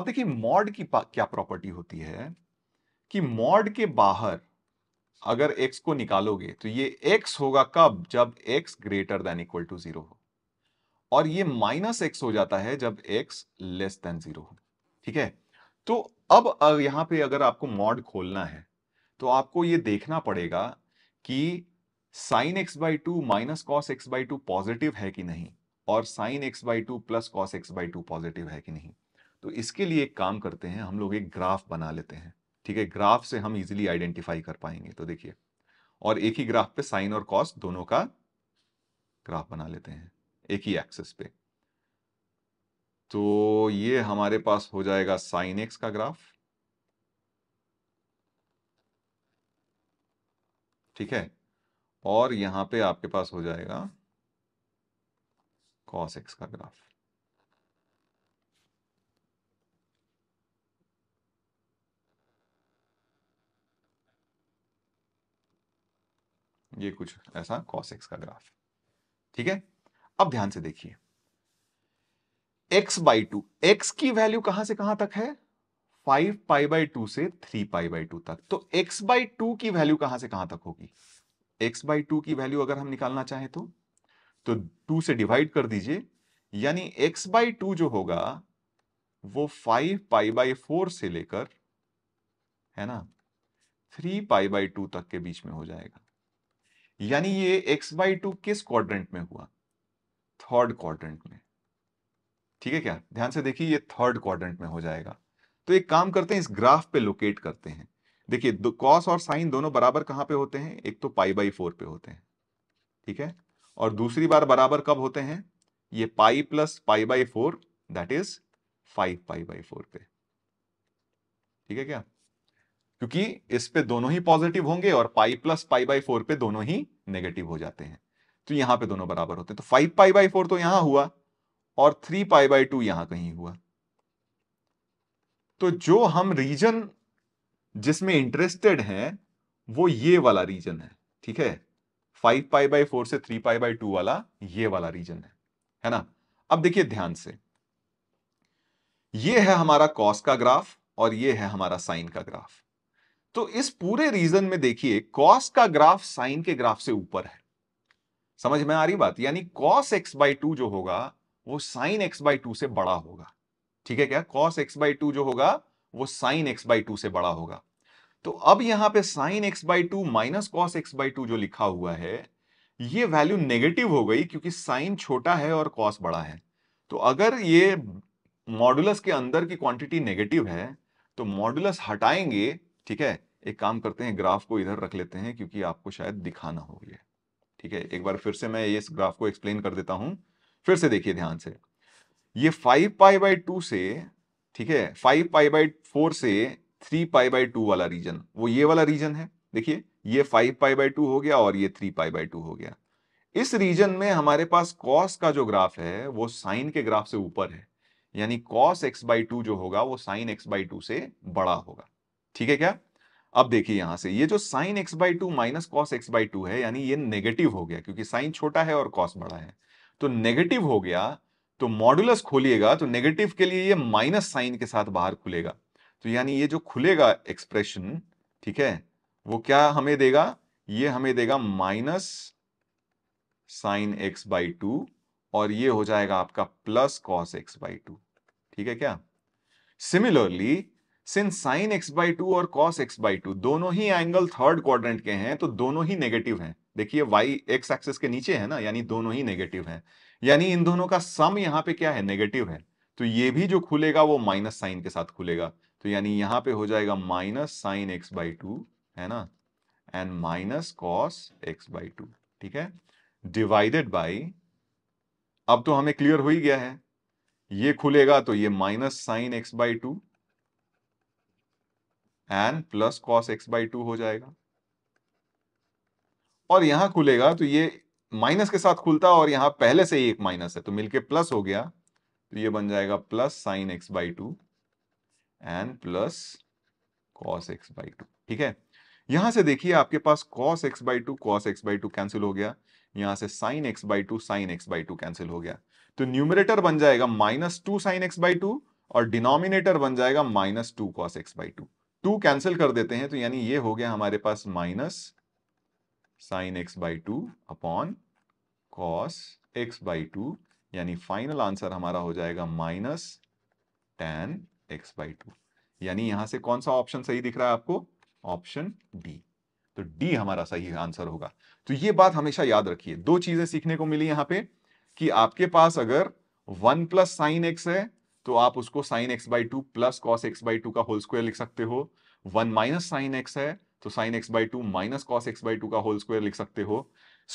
अब देखिए मॉड की क्या प्रॉपर्टी होती है कि मॉड के बाहर अगर एक्स को निकालोगे तो ये एक्स होगा कब जब x greater than equal to zero हो और ये माइनस एक्स हो जाता है जब एक्स लेस देन जीरो हो ठीक है तो अब यहां पे अगर आपको मॉड खोलना है तो आपको ये देखना पड़ेगा कि sine x by two minus cos x by two positive है कि नहीं और sine x by two plus cos x by two positive है कि नहीं तो इसके लिए एक काम करते हैं हम लोग एक ग्राफ बना लेते हैं ठीक है ग्राफ से हम इजिली आइडेंटिफाई कर पाएंगे तो देखिए और एक ही ग्राफ पे साइन और कॉस दोनों का ग्राफ बना लेते हैं एक ही एक्सेस पे तो ये हमारे पास हो जाएगा साइन एक्स का ग्राफ ठीक है और यहां पे आपके पास हो जाएगा कॉस एक्स का ग्राफ ये कुछ ऐसा कॉस एक्स का ग्राफ ठीक है अब ध्यान से देखिए एक्स बाई टू एक्स की वैल्यू कहां से कहां तक है फाइव पाई बाई टू से थ्री पाई बाई टू तक तो एक्स बाई टू की वैल्यू कहां से कहां तक होगी एक्स बाई टू की वैल्यू अगर हम निकालना चाहें तो तो टू से डिवाइड कर दीजिए यानी एक्स बाई टू जो होगा वो फाइव पाई बाई फोर से लेकर है ना थ्री पाई बाई टू तक के बीच में हो जाएगा यानी ये एक्स बाई टू किस क्वाड्रेंट में हुआ थर्ड क्वाड्रेंट में ठीक है क्या ध्यान से देखिए ये थर्ड क्वाड्रेंट में हो जाएगा तो एक काम करते हैं इस ग्राफ पे लोकेट करते हैं देखिए कॉस और साइन दोनों बराबर कहां पे होते हैं एक तो पाई बाई फोर पे होते हैं ठीक है और दूसरी बार बराबर कब होते हैं ये pi plus pi by four that is five pi by four पे ठीक है क्या क्योंकि इस पे दोनों ही पॉजिटिव होंगे और pi plus pi by four पे दोनों ही नेगेटिव हो जाते हैं तो यहां पे दोनों बराबर होते हैं तो फाइव पाई बाई फोर तो यहां हुआ और थ्री पाई बाई टू यहां कहीं हुआ तो जो हम रीजन जिसमें इंटरेस्टेड हैं वो ये वाला रीजन है ठीक है फाइव पाई बाई फोर से थ्री पाई बाई टू वाला ये वाला रीजन है है ना अब देखिए ध्यान से ये है हमारा कॉस का ग्राफ और ये है हमारा साइन का ग्राफ तो इस पूरे रीजन में देखिए कॉस का ग्राफ साइन के ग्राफ से ऊपर है समझ में आ रही बात यानी कॉस एक्स बाई टू जो होगा वो साइन एक्स बाई टू से बड़ा होगा ठीक है क्या कॉस एक्स बाई टू जो होगा वो साइन एक्स बाई टू से बड़ा होगा तो अब यहां पे sine x by two minus cos x by two जो लिखा हुआ है ये वैल्यू नेगेटिव हो गई क्योंकि साइन छोटा है और कॉस बड़ा है तो अगर ये मॉडुलस के अंदर की क्वांटिटी नेगेटिव है तो मॉडुलस हटाएंगे ठीक है एक काम करते हैं ग्राफ को इधर रख लेते हैं क्योंकि आपको शायद दिखाना हो ये ठीक है एक बार फिर से मैं इस ग्राफ को एक्सप्लेन कर देता हूं फिर से देखिए ध्यान से ये फाइव पाई बाई टू से ठीक है फाइव पाई बाई फोर से थ्री पाई बाई टू वाला रीजन वो ये वाला रीजन है देखिए ये फाइव पाई बाई टू हो गया और ये थ्री पाई बाई टू हो गया इस रीजन में हमारे पास कॉस का जो ग्राफ है वो साइन के ग्राफ से ऊपर है यानी कॉस एक्स बाई टू जो होगा वो साइन एक्स बाई टू से बड़ा होगा ठीक है क्या अब देखिए यहां से ये जो sine x by two minus cos x by two है यानी ये नेगेटिव हो गया क्योंकि साइन छोटा है और कॉस बड़ा है तो नेगेटिव हो गया तो मॉडुलस खोलिएगा तो नेगेटिव के लिए ये माइनस साइन के साथ बाहर खुलेगा तो यानी ये जो खुलेगा एक्सप्रेशन ठीक है वो क्या हमें देगा ये हमें देगा minus sine x by two और ये हो जाएगा आपका plus cos x by two ठीक है क्या similarly since sine x by two और कॉस एक्स बाई टू दोनों ही एंगल थर्ड क्वाड्रेंट के हैं तो दोनों ही नेगेटिव हैं देखिए वाई एक्स एक्सिस के नीचे है ना यानी दोनों ही नेगेटिव हैं यानी इन दोनों का सम यहाँ पे क्या है नेगेटिव है तो ये भी जो खुलेगा वो माइनस साइन के साथ खुलेगा तो यानी यहाँ पे हो जाएगा minus sine x by two है ना and minus cos x by two ठीक है डिवाइडेड बाई अब तो हमें क्लियर हो ही गया है ये खुलेगा तो ये minus sine x by two and plus cos x by two हो जाएगा और यहां खुलेगा तो ये माइनस के साथ खुलता और यहां पहले से ही एक माइनस है तो मिलके प्लस हो गया तो ये बन जाएगा plus sine x by two and plus cos x by two ठीक है यहां से देखिए आपके पास cos x by two cos x by two cancel हो गया यहां से sine x by two sine x by two cancel हो गया तो न्यूमिनेटर बन जाएगा minus two sine x by two और डिनोमिनेटर बन जाएगा minus two cos x by two two cancel कर देते हैं तो यानी ये हो गया हमारे पास minus sine x by two upon cos x by two यानी फाइनल आंसर हमारा हो जाएगा minus tan x by two यानी यहां से कौन सा ऑप्शन सही दिख रहा है आपको ऑप्शन डी तो डी हमारा सही आंसर होगा तो ये बात हमेशा याद रखिए दो चीजें सीखने को मिली यहां पे कि आपके पास अगर वन प्लस साइन एक्स है तो आप उसको sine x by two plus cos x by two का होल स्क्वायर लिख सकते हो वन माइनस साइन एक्स है तो sine x by two minus cos x by two का होल स्क्वायर लिख सकते हो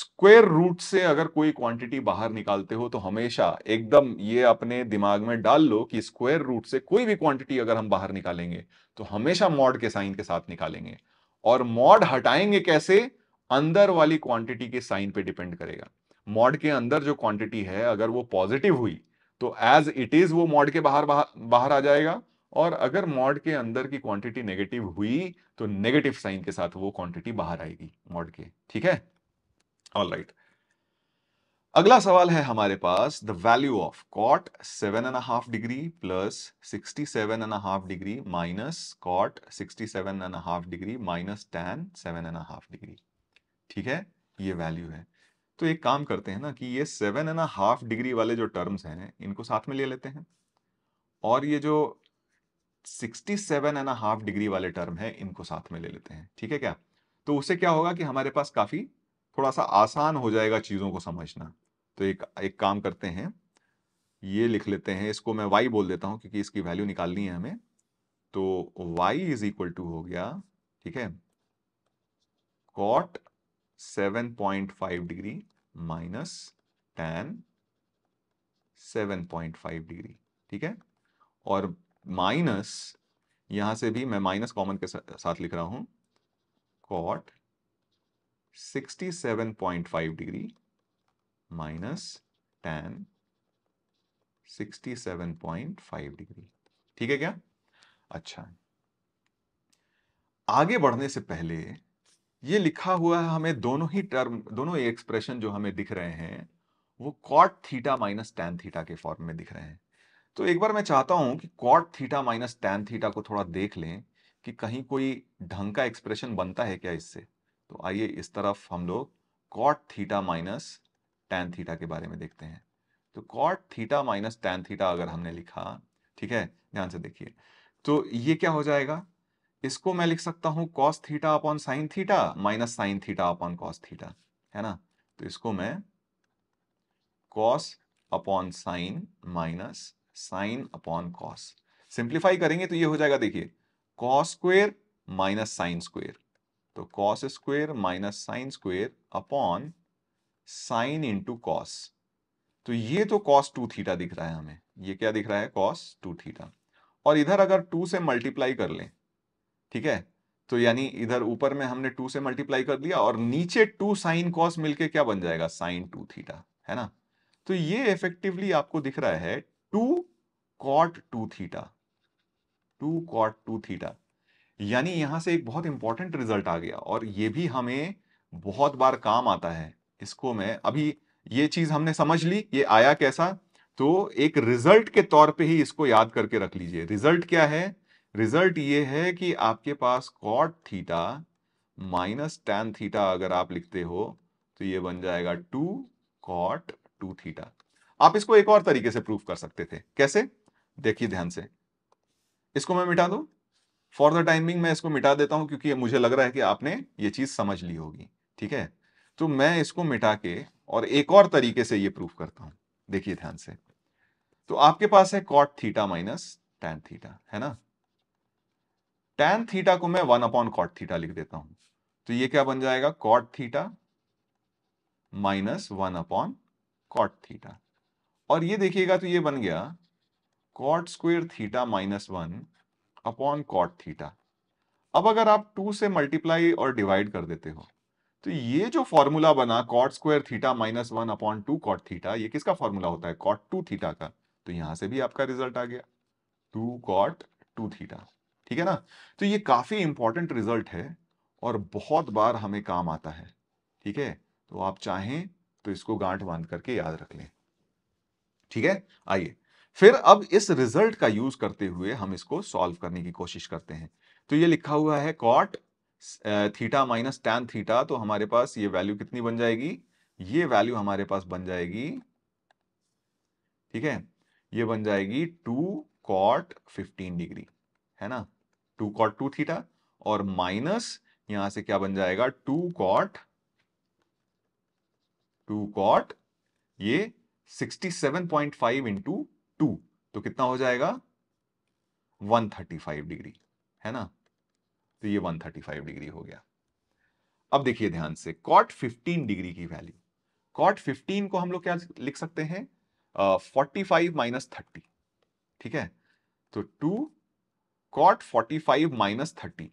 स्क्वायर रूट से अगर कोई क्वांटिटी बाहर निकालते हो तो हमेशा एकदम ये अपने दिमाग में डाल लो कि स्क्वायर रूट से कोई भी क्वांटिटी अगर हम बाहर निकालेंगे तो हमेशा मॉड के साइन के साथ निकालेंगे और मॉड हटाएंगे कैसे अंदर वाली क्वांटिटी के साइन पे डिपेंड करेगा मॉड के अंदर जो क्वांटिटी है अगर वो पॉजिटिव हुई तो एज इट इज वो मॉड के बाहर बाहर आ जाएगा और अगर मॉड के अंदर की क्वांटिटी नेगेटिव हुई तो नेगेटिव साइन के साथ वो क्वांटिटी बाहर आएगी मॉड के ठीक है ऑल राइट अगला सवाल है हमारे पास the value of cot seven and half degree plus sixty seven and half degree minus cot sixty seven and half degree minus tan seven and half degree ठीक है ये वैल्यू है तो एक काम करते हैं ना कि ये सेवन एंड हाफ डिग्री वाले जो टर्म्स हैं इनको साथ में ले लेते हैं और ये जो sixty seven and half degree वाले टर्म है इनको साथ में ले लेते हैं ठीक है क्या तो उससे क्या होगा कि हमारे पास काफी थोड़ा सा आसान हो जाएगा चीजों को समझना तो एक एक काम करते हैं ये लिख लेते हैं इसको मैं वाई बोल देता हूं क्योंकि इसकी वैल्यू निकालनी है हमें तो वाई इज इक्वल टू हो गया ठीक है cot 7.5 degree minus tan 7.5 degree ठीक है और माइनस यहां से भी मैं माइनस कॉमन के साथ लिख रहा हूं cot 67.5 degree minus tan 67.5 degree ठीक है क्या अच्छा आगे बढ़ने से पहले ये लिखा हुआ है हमें दोनों ही टर्म दोनों एक्सप्रेशन जो हमें दिख रहे हैं वो cot theta minus tan theta के फॉर्म में दिख रहे हैं तो एक बार मैं चाहता हूं कि cot theta minus tan theta को थोड़ा देख लें कि कहीं कोई ढंग का एक्सप्रेशन बनता है क्या इससे तो आइए इस तरफ हम लोग cot theta minus tan theta के बारे में देखते हैं तो cot theta minus tan theta अगर हमने लिखा ठीक है ध्यान से देखिए तो ये क्या हो जाएगा इसको मैं लिख सकता हूं cos theta upon sine theta minus sine theta upon cos theta है ना तो इसको मैं cos upon sine minus sine upon cos simplify करेंगे तो ये हो जाएगा देखिए cos square minus sine square तो cos square minus sine square upon sine into cos तो ये तो कॉस टू थीटा दिख रहा है हमें ये क्या दिख रहा है कॉस टू थीटा और इधर अगर टू से मल्टीप्लाई कर लें ठीक है तो यानी इधर ऊपर में हमने टू से मल्टीप्लाई कर दिया और नीचे टू साइन कॉस मिलके क्या बन जाएगा साइन टू थीटा है ना तो ये इफेक्टिवली आपको दिख रहा है two cot two theta two cot two theta यानी यहां से एक बहुत इंपॉर्टेंट रिजल्ट आ गया और ये भी हमें बहुत बार काम आता है इसको मैं अभी ये चीज हमने समझ ली ये आया कैसा तो एक रिजल्ट के तौर पे ही इसको याद करके रख लीजिए रिजल्ट क्या है रिजल्ट ये है कि आपके पास cot theta minus tan theta अगर आप लिखते हो तो ये बन जाएगा टू कॉट टू थीटा आप इसको एक और तरीके से प्रूफ कर सकते थे कैसे देखिए ध्यान से इसको मैं मिटा दू फॉर द टाइमिंग मैं इसको मिटा देता हूं क्योंकि मुझे लग रहा है कि आपने ये चीज समझ ली होगी ठीक है तो मैं इसको मिटा के और एक और तरीके से ये प्रूफ करता हूं देखिए ध्यान से तो आपके पास है cot theta minus tan theta है ना टैन थीटा को मैं वन अपॉन कॉट थीटा लिख देता हूं तो ये क्या बन जाएगा cot theta minus one upon cot theta और ये देखिएगा तो ये बन गया cot square theta minus one upon cot theta अब अगर आप टू से मल्टीप्लाई और डिवाइड कर देते हो तो ये जो फॉर्मूला बना cot square theta minus one upon two cot theta ये किसका फॉर्मूला होता है कॉट टू थीटा का तो यहां से भी आपका रिजल्ट आ गया टू कॉट टू थीटा ठीक है ना तो ये काफी इंपॉर्टेंट रिजल्ट है और बहुत बार हमें काम आता है ठीक है तो आप चाहें तो इसको गांठ बांध करके याद रख लें ठीक है आइए फिर अब इस रिजल्ट का यूज करते हुए हम इसको सॉल्व करने की कोशिश करते हैं तो ये लिखा हुआ है cot theta minus tan theta तो हमारे पास ये वैल्यू कितनी बन जाएगी ये वैल्यू हमारे पास बन जाएगी ठीक है ये बन जाएगी टू कॉट फिफ्टीन डिग्री है ना टू कॉट टू थीटा और माइनस यहां से क्या बन जाएगा टू कॉट टू कॉट ये 67.5 इंटू टू तो कितना हो जाएगा 135 डिग्री है ना तो ये 135 डिग्री हो गया अब देखिए ध्यान से कॉट 15 डिग्री की वैल्यू कॉट 15 को हम लोग क्या लिख सकते हैं फोर्टी फाइव माइनस थर्टी ठीक है तो two cot 45 five minus thirty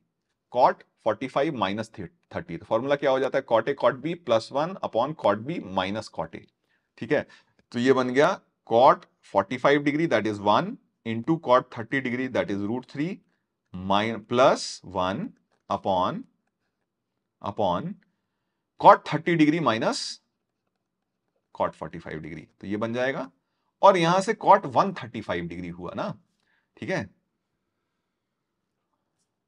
cot forty five minus thirty तो फॉर्मूला क्या हो जाता है cot A cot B plus one upon cot B minus cot A ठीक है तो ये बन गया cot 45 degree that is one into cot thirty degree that is root three minus plus one upon upon cot thirty degree minus cot forty five degree तो ये बन जाएगा और यहां से cot one thirty five degree हुआ ना ठीक है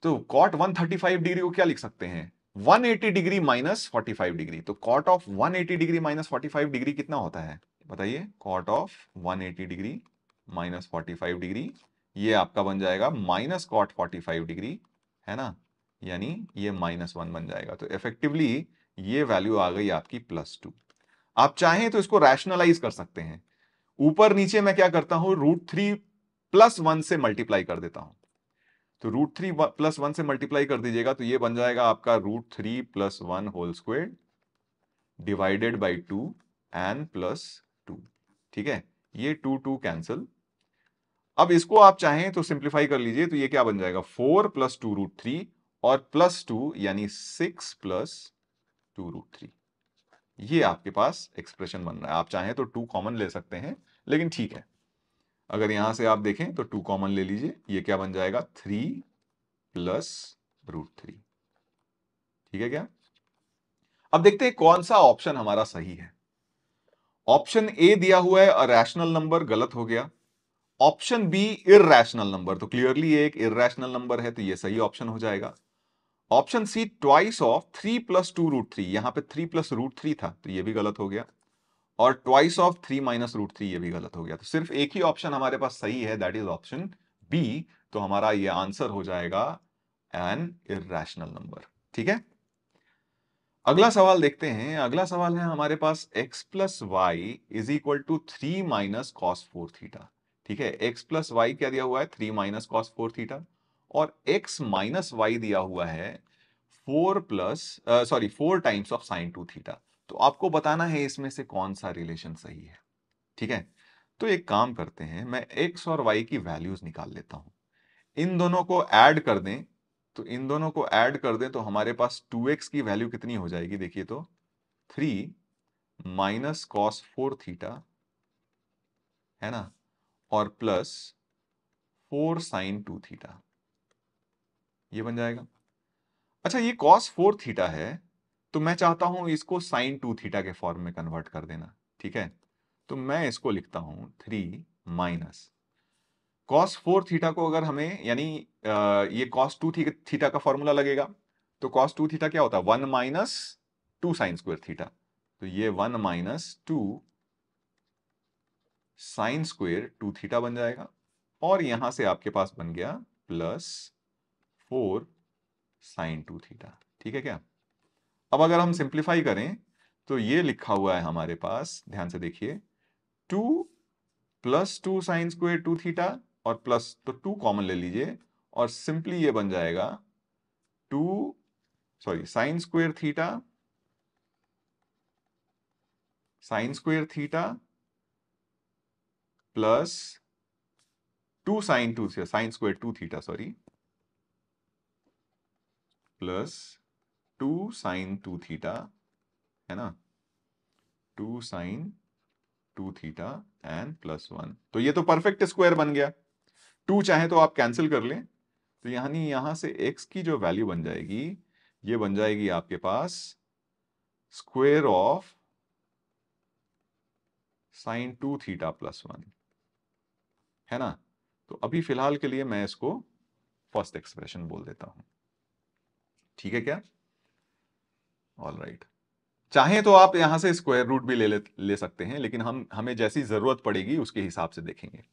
तो cot one thirty five degree को क्या लिख सकते हैं 180 डिग्री माइनस 45 डिग्री तो cot of 180 degree minus 45 degree कितना होता है बताइए cot of 180 degree minus forty degree ये आपका बन जाएगा माइनस कॉट 45 डिग्री है ना यानी ये माइनस वन बन जाएगा तो इफेक्टिवली ये वैल्यू आ गई आपकी प्लस टू आप चाहें तो इसको रैशनलाइज कर सकते हैं ऊपर नीचे मैं क्या करता हूं रूट थ्री प्लस वन से मल्टीप्लाई कर देता हूं तो रूट थ्री प्लस वन से मल्टीप्लाई कर दीजिएगा तो ये बन जाएगा आपका root three plus one whole squared divided by two and plus two ठीक है ये टू टू कैंसिल अब इसको आप चाहें तो सिंप्लीफाई कर लीजिए तो ये क्या बन जाएगा four plus two root three और प्लस टू यानी six plus two root three ये आपके पास एक्सप्रेशन बन रहा है आप चाहें तो टू कॉमन ले सकते हैं लेकिन ठीक है अगर यहां से आप देखें तो टू कॉमन ले लीजिए ये क्या बन जाएगा थ्री प्लस रूट थ्री ठीक है क्या अब देखते हैं कौन सा ऑप्शन हमारा सही है ऑप्शन ए दिया हुआ है अरेशनल नंबर गलत हो गया ऑप्शन बी इेशनल नंबर तो क्लियरली एक इेशनल नंबर है तो ये सही ऑप्शन हो जाएगा option C twice of three plus two root three यहां पर थ्री प्लस रूट थ्री था तो ये भी गलत हो गया और twice of three minus root three ये भी गलत हो गया तो सिर्फ एक ही ऑप्शन हमारे पास सही है दैट इज ऑप्शन बी तो हमारा ये आंसर हो जाएगा एन इेशनल नंबर ठीक है अगला सवाल देखते हैं अगला सवाल है हमारे पास x plus y is equal to three minus cos four theta ठीक है x प्लस वाई क्या दिया हुआ है three minus cos four theta और x माइनस वाई दिया हुआ है four plus sorry four times of sine two theta तो आपको बताना है इसमें से कौन सा रिलेशन सही है ठीक है तो एक काम करते हैं मैं x और y की वैल्यूज निकाल लेता हूं इन दोनों को ऐड कर दें तो इन दोनों को ऐड कर दें तो हमारे पास 2x की वैल्यू कितनी हो जाएगी देखिए तो 3 माइनस कॉस फोर थीटा है ना और plus four sine two theta ये बन जाएगा अच्छा ये कॉस फोर थीटा है तो मैं चाहता हूं इसको साइन टू थीटा के फॉर्म में कन्वर्ट कर देना ठीक है तो मैं इसको लिखता हूं three minus cos four theta को अगर हमें यानी ये कॉस टू थीटा का फॉर्मूला लगेगा तो कॉस टू थीटा क्या होता है one minus two sine square theta तो ये one minus two sine square two theta बन जाएगा और यहां से आपके पास बन गया plus four sine two theta ठीक है क्या अब अगर हम सिंप्लीफाई करें तो ये लिखा हुआ है हमारे पास ध्यान से देखिए two plus two sine square two theta और प्लस तो टू कॉमन ले लीजिए और सिंपली ये बन जाएगा two sorry sine square theta sine square theta plus two sine two sine square two theta sorry plus two sine two theta है ना two sine two theta and plus one तो ये तो परफेक्ट स्क्वायर बन गया to चाहे तो आप कैंसिल कर लें तो यानी यहां से एक्स की जो वैल्यू बन जाएगी ये बन जाएगी आपके पास square of sine two theta plus one है ना तो अभी फिलहाल के लिए मैं इसको फर्स्ट एक्सप्रेशन बोल देता हूं ठीक है क्या ऑल राइट right. चाहे तो आप यहां से स्क्वायर रूट भी ले ले सकते हैं लेकिन हम हमें जैसी जरूरत पड़ेगी उसके हिसाब से देखेंगे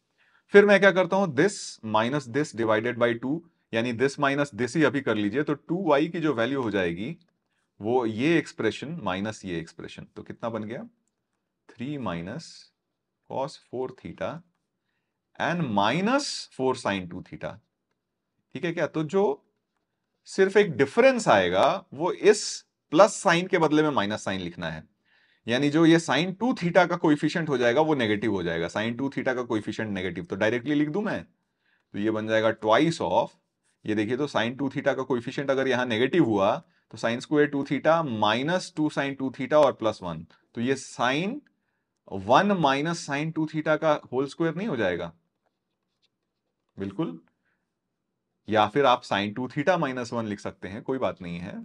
फिर मैं क्या करता हूं this minus this divided by two यानी दिस माइनस दिस ही अभी कर लीजिए तो टू वाई की जो वैल्यू हो जाएगी वो ये एक्सप्रेशन माइनस ये एक्सप्रेशन तो कितना बन गया three minus cos four theta and minus four sine two theta ठीक है क्या तो जो सिर्फ एक डिफरेंस आएगा वो इस प्लस साइन के बदले में माइनस साइन लिखना है यानी जो ये साइन टू थीटा का कोइफिशियंट हो जाएगा वो नेगेटिव हो जाएगा साइन टू थीटा का कोइफिशियंट नेगेटिव तो डायरेक्टली लिख दू मैं तो ये बन जाएगा ट्वाइस ऑफ ये देखिए तो साइन टू थीटा का कोइफिशियंट अगर यहाँ नेगेटिव हुआ तो sine square two theta minus two sine two theta और प्लस वन तो ये sine one minus sine two theta का होल स्क्वायर नहीं हो जाएगा बिल्कुल या फिर आप sine two theta minus one लिख सकते हैं कोई बात नहीं है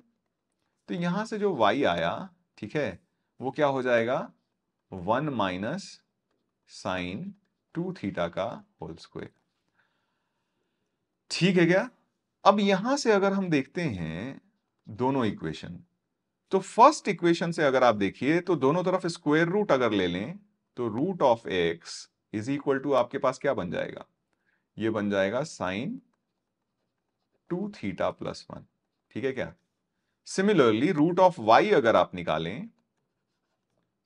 तो यहां से जो वाई आया ठीक है वो क्या हो जाएगा one minus sine two theta का होल स्क्वेयर ठीक है क्या अब यहां से अगर हम देखते हैं दोनों इक्वेशन तो फर्स्ट इक्वेशन से अगर आप देखिए तो दोनों तरफ स्क्वायर रूट अगर ले लें तो root of x is equal to आपके पास क्या बन जाएगा ये बन जाएगा sine two theta plus one ठीक है क्या सिमिलरली रूट ऑफ वाई अगर आप निकालें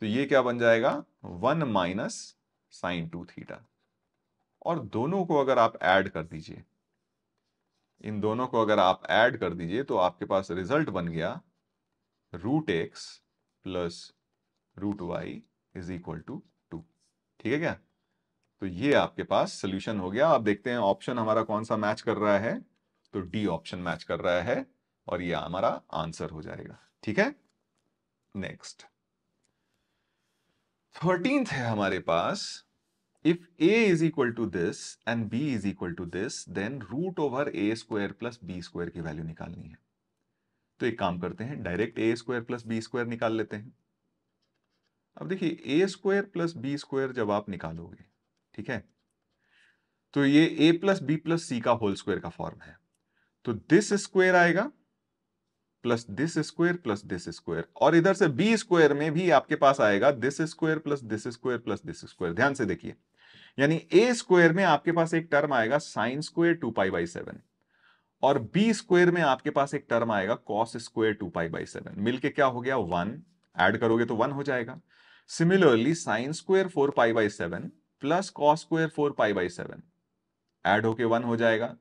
तो ये क्या बन जाएगा one minus sine two theta और दोनों को अगर आप ऐड कर दीजिए इन दोनों को अगर आप ऐड कर दीजिए तो आपके पास रिजल्ट बन गया root x plus root y is equal to two ठीक है क्या तो ये आपके पास सोल्यूशन हो गया आप देखते हैं ऑप्शन हमारा कौन सा मैच कर रहा है तो डी ऑप्शन मैच कर रहा है और ये हमारा आंसर हो जाएगा ठीक है नेक्स्ट थर्टींथ है हमारे पास if a is equal to this and b is equal to this then root over a square plus B square की वैल्यू निकालनी है तो एक काम करते हैं direct a square plus B square निकाल लेते हैं अब देखिए a square plus B square जब आप निकालोगे ठीक है तो ये a plus B plus c का होल स्क्वायर का फॉर्म है तो दिस स्क्वायर आएगा plus this square plus this square और इधर से बी स्क्वायर में भी आपके पास आएगा this square plus this square plus this square ध्यान से देखिए यानी ए स्क्वायर में आपके पास एक टर्म आएगा sine square two pi by seven और बी स्क्वायर में आपके पास एक टर्म आएगा cos square two pi by seven मिलके क्या हो गया वन एड करोगे तो वन हो जाएगा similarly sine square four pi by seven plus cos square four pi by seven add होके वन हो जाएगा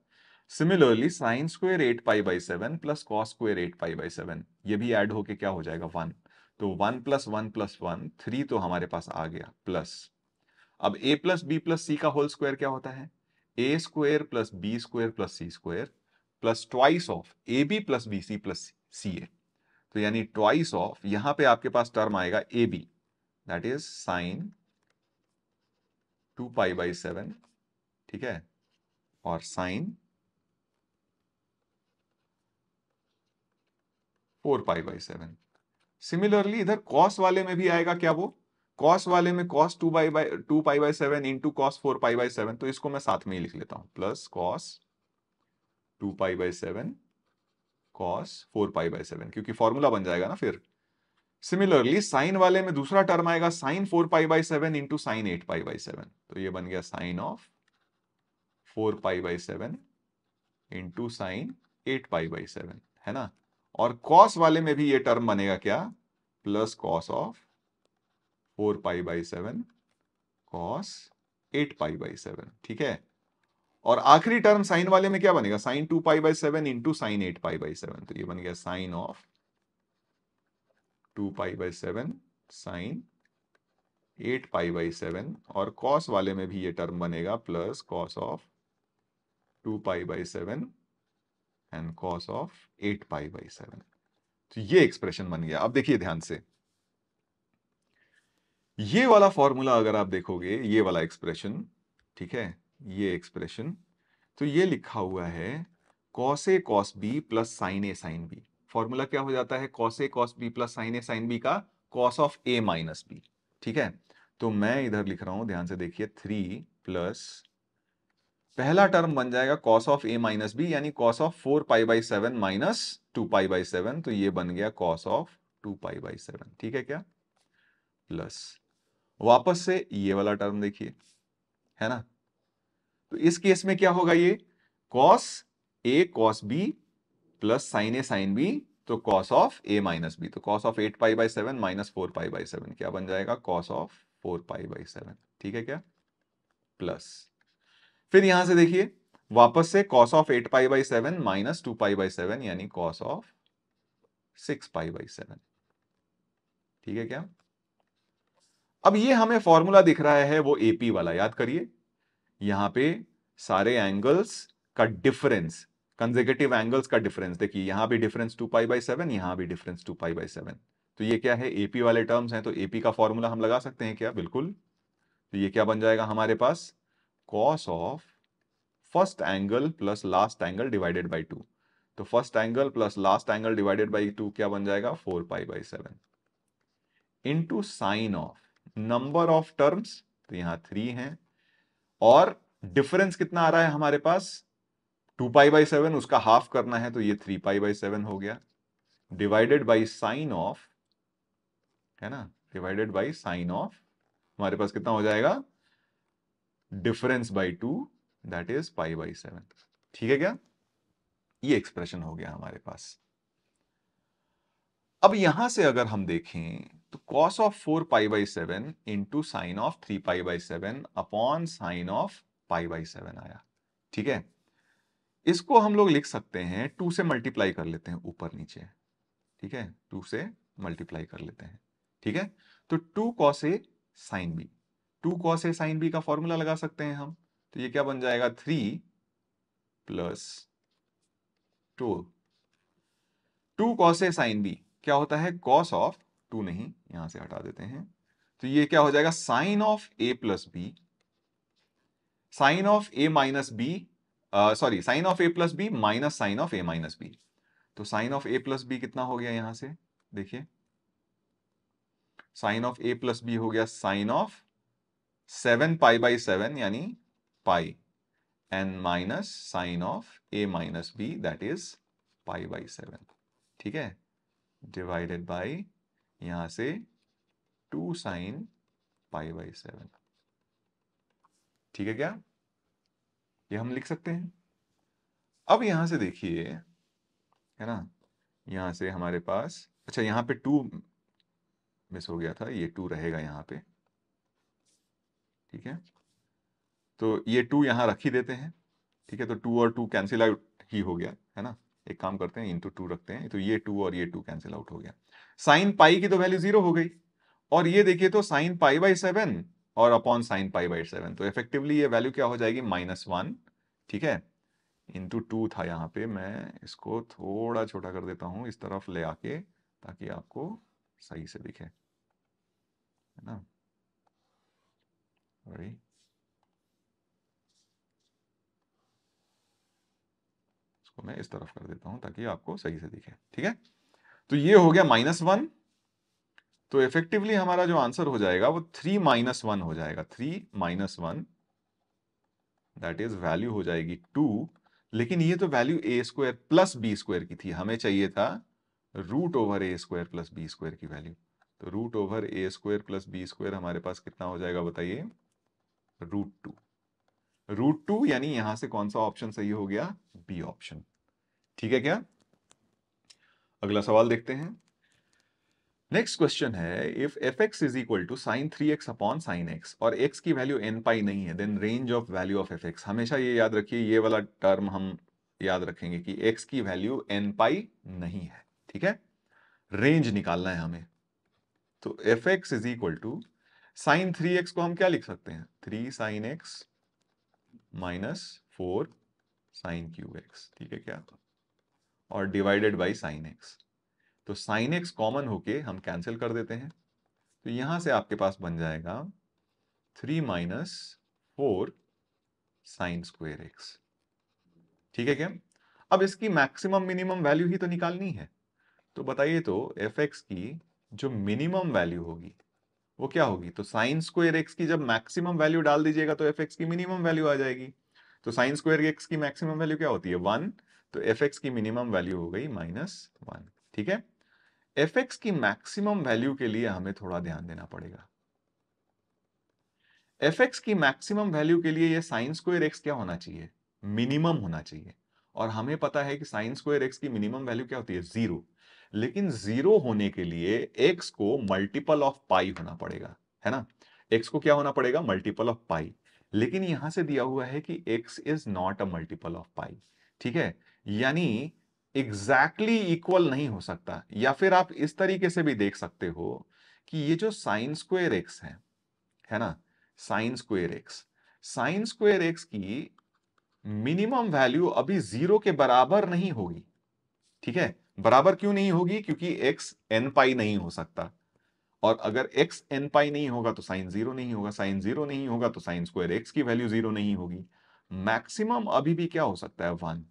similarly sine square eight pi by seven plus cos square eight pi by seven ये भी add होके क्या हो जाएगा one तो one plus one plus one three तो हमारे पास आ गया प्लस अब a plus B plus c का होल स्क्वायर क्या होता है ए square plus B square plus c square plus twice of a b plus b c plus c a तो यानी ट्वाइस ऑफ यहां पे आपके पास टर्म आएगा a b that is sine two pi by seven ठीक है और sine four pi by seven similarly इधर कॉस वाले में भी आएगा क्या वो कॉस वाले में cos two by by two pi by seven into cos four pi by seven तो इसको मैं साथ में ही लिख लेता हूं plus cos two pi by seven cos four pi by seven क्योंकि फॉर्मूला बन जाएगा ना फिर सिमिलरली साइन वाले में दूसरा टर्म आएगा sine four pi by seven into sine eight pi by seven तो ये बन गया sine of four pi by seven into sine eight pi by seven है ना और कॉस वाले में भी ये टर्म बनेगा क्या plus cos of four pi by seven cos eight pi by seven ठीक है और आखिरी टर्म साइन वाले में क्या बनेगा sine two pi by seven into sine eight pi by seven तो ये बन गया sine of two pi by seven sine eight pi by seven और कॉस वाले में भी ये टर्म बनेगा plus cos of two pi by seven and cos of eight pi by seven तो ये एक्सप्रेशन बन गया अब देखिए ध्यान से ये वाला फॉर्मूला अगर आप देखोगे ये वाला एक्सप्रेशन ठीक है ये एक्सप्रेशन तो ये लिखा हुआ है cos a cos b plus sine A sine b formula क्या हो जाता है cos a cos b plus sine A sine b का cos of A minus b ठीक है तो मैं इधर लिख रहा हूं ध्यान से देखिए थ्री प्लस पहला टर्म बन जाएगा cos of A minus b यानी cos of four pi by seven minus two pi by seven तो ये बन गया cos of two pi by seven ठीक है क्या प्लस वापस से ये वाला टर्म देखिए है ना तो इस केस में क्या होगा ये cos a cos b plus sine A sine b तो cos of A minus b तो cos of eight pi by seven minus four pi by seven क्या बन जाएगा cos of four pi by seven ठीक है क्या plus फिर यहां से देखिए वापस से cos of eight pi by seven minus two pi by seven यानी cos of six pi by seven ठीक है क्या अब ये हमें फॉर्मूला दिख रहा है वो एपी वाला याद करिए यहां पे सारे एंगल्स का डिफरेंस कंजेगेटिव एंगल्स का डिफरेंस देखिए यहां भी difference two pi by seven यहां भी difference two pi by seven तो ये क्या है एपी वाले टर्म्स हैं तो एपी का फॉर्मूला हम लगा सकते हैं क्या बिल्कुल तो ये क्या बन जाएगा हमारे पास cos of first angle plus last angle divided by two तो first angle plus last angle divided by two क्या बन जाएगा four pi by seven into sine of number of terms तो यहां थ्री हैं और डिफरेंस कितना आ रहा है हमारे पास टू पाई बाई सेवन उसका हाफ करना है तो ये थ्री पाई बाई सेवन हो गया डिवाइडेड बाई साइन ऑफ है ना डिवाइडेड बाई साइन ऑफ हमारे पास कितना हो जाएगा difference by two that is pi by seven ठीक है क्या ये एक्सप्रेशन हो गया हमारे पास अब यहां से अगर हम देखें तो cos of four pi by seven into sine of three pi by seven upon sine of pi by seven आया ठीक है इसको हम लोग लिख सकते हैं टू से मल्टीप्लाई कर लेते हैं ऊपर नीचे ठीक है टू से मल्टीप्लाई कर लेते हैं ठीक है तो टू कॉस ए साइन बी टू कॉस ए साइन बी का फॉर्मूला लगा सकते हैं हम तो ये क्या बन जाएगा three plus two two cos ए साइन बी क्या होता है कॉस ऑफ टू नहीं यहां से हटा देते हैं तो ये क्या हो जाएगा sine of A plus b sine of A minus b sorry sine of A plus b minus sine of A minus b तो sine of A plus b कितना हो गया यहां से देखिए sine of A plus b हो गया sine of seven pi by seven यानी pi and minus sine of A minus b that is pi by seven ठीक है डिवाइडेड बाई यहां से two sine pi by seven ठीक है क्या ये हम लिख सकते हैं अब यहां से देखिए है ना यहां से हमारे पास अच्छा यहां पे टू मिस हो गया था ये टू रहेगा यहां पे ठीक है तो ये टू यहाँ रख ही देते हैं ठीक है तो टू और टू कैंसिल आउट ही हो गया है ना एक काम करते हैं इंटू टू रखते हैं तो ये टू और ये टू कैंसिल आउट हो गया साइन पाई की तो वैल्यू जीरो हो गई और ये देखिए तो साइन पाई बाई सेवन और upon sine pi by seven तो इफेक्टिवली ये वैल्यू क्या हो जाएगी माइनस वन ठीक है इंटू टू था यहाँ पे मैं इसको थोड़ा छोटा कर देता हूँ इस तरफ ले आके ताकि आपको सही से दिखे है ना Sorry. इसको मैं इस तरफ कर देता हूं ताकि आपको सही से दिखे ठीक है तो ये हो गया माइनस वन तो इफेक्टिवली हमारा जो आंसर हो जाएगा वो थ्री माइनस वन हो जाएगा three minus one that is value हो जाएगी टू लेकिन ये तो value a square plus B square की थी हमें चाहिए था root over a square plus B square की वैल्यू तो root over a square plus B square हमारे पास कितना हो जाएगा बताइए रूट टू रूट टू यानी यहां से कौन सा ऑप्शन सही हो गया बी ऑप्शन ठीक है क्या अगला सवाल देखते हैं नेक्स्ट क्वेश्चन है if f x is equal to sine three x upon sine x और एक्स की वैल्यू एन पाई नहीं है then range of value of f x हमेशा ये याद रखिए ये वाला टर्म हम याद रखेंगे कि एक्स की वैल्यू एन पाई नहीं है ठीक है रेंज निकालना है हमें तो f x is equal to sine three x को हम क्या लिख सकते हैं three sine x minus four sine cube x ठीक है क्या और डिवाइडेड बाई साइन एक्स तो साइन एक्स कॉमन होके हम कैंसिल कर देते हैं तो यहां से आपके पास बन जाएगा three minus four sine square x ठीक है क्या अब इसकी मैक्सिमम मिनिमम वैल्यू ही तो निकालनी है तो बताइए तो एफ एक्स की जो मिनिमम वैल्यू होगी वो क्या होगी तो साइन स्क्वेयर एक्स की जब मैक्सिमम वैल्यू डाल दीजिएगा तो एफ एक्स की मिनिमम वैल्यू आ जाएगी तो साइन स्क्वेयर एक्स की मैक्सिमम वैल्यू क्या होती है वन तो एफ एक्स की मिनिमम वैल्यू हो गई माइनस वन ठीक है एफ एक्स की मैक्सिमम वैल्यू के लिए हमें थोड़ा ध्यान देना पड़ेगा एफ एक्स की मैक्सिमम वैल्यू के लिए यह साइन स्क्वेयर एक्स क्या होना चाहिए मिनिमम होना चाहिए और हमें पता है कि साइन स्क्वेयर एक्स की मिनिमम वैल्यू क्या होती है जीरो लेकिन जीरो होने के लिए एक्स को मल्टीपल ऑफ पाई होना पड़ेगा है ना एक्स को क्या होना पड़ेगा मल्टीपल ऑफ पाई लेकिन यहां से दिया हुआ है कि x is not a multiple of pi ठीक है यानी एग्जैक्टली exactly इक्वल नहीं हो सकता या फिर आप इस तरीके से भी देख सकते हो कि ये जो साइन स्क्वेयर एक्स है है ना sine square x sine square x की मिनिमम वैल्यू अभी जीरो के बराबर नहीं होगी ठीक है बराबर क्यों नहीं होगी क्योंकि एक्स एन पाई नहीं हो सकता और अगर एक्स एन पाई नहीं होगा तो साइन जीरो नहीं होगा साइन जीरो नहीं होगा तो साइन स्क्वायर एक्स की वैल्यू जीरो नहीं होगी मैक्सिमम अभी भी क्या हो सकता है वन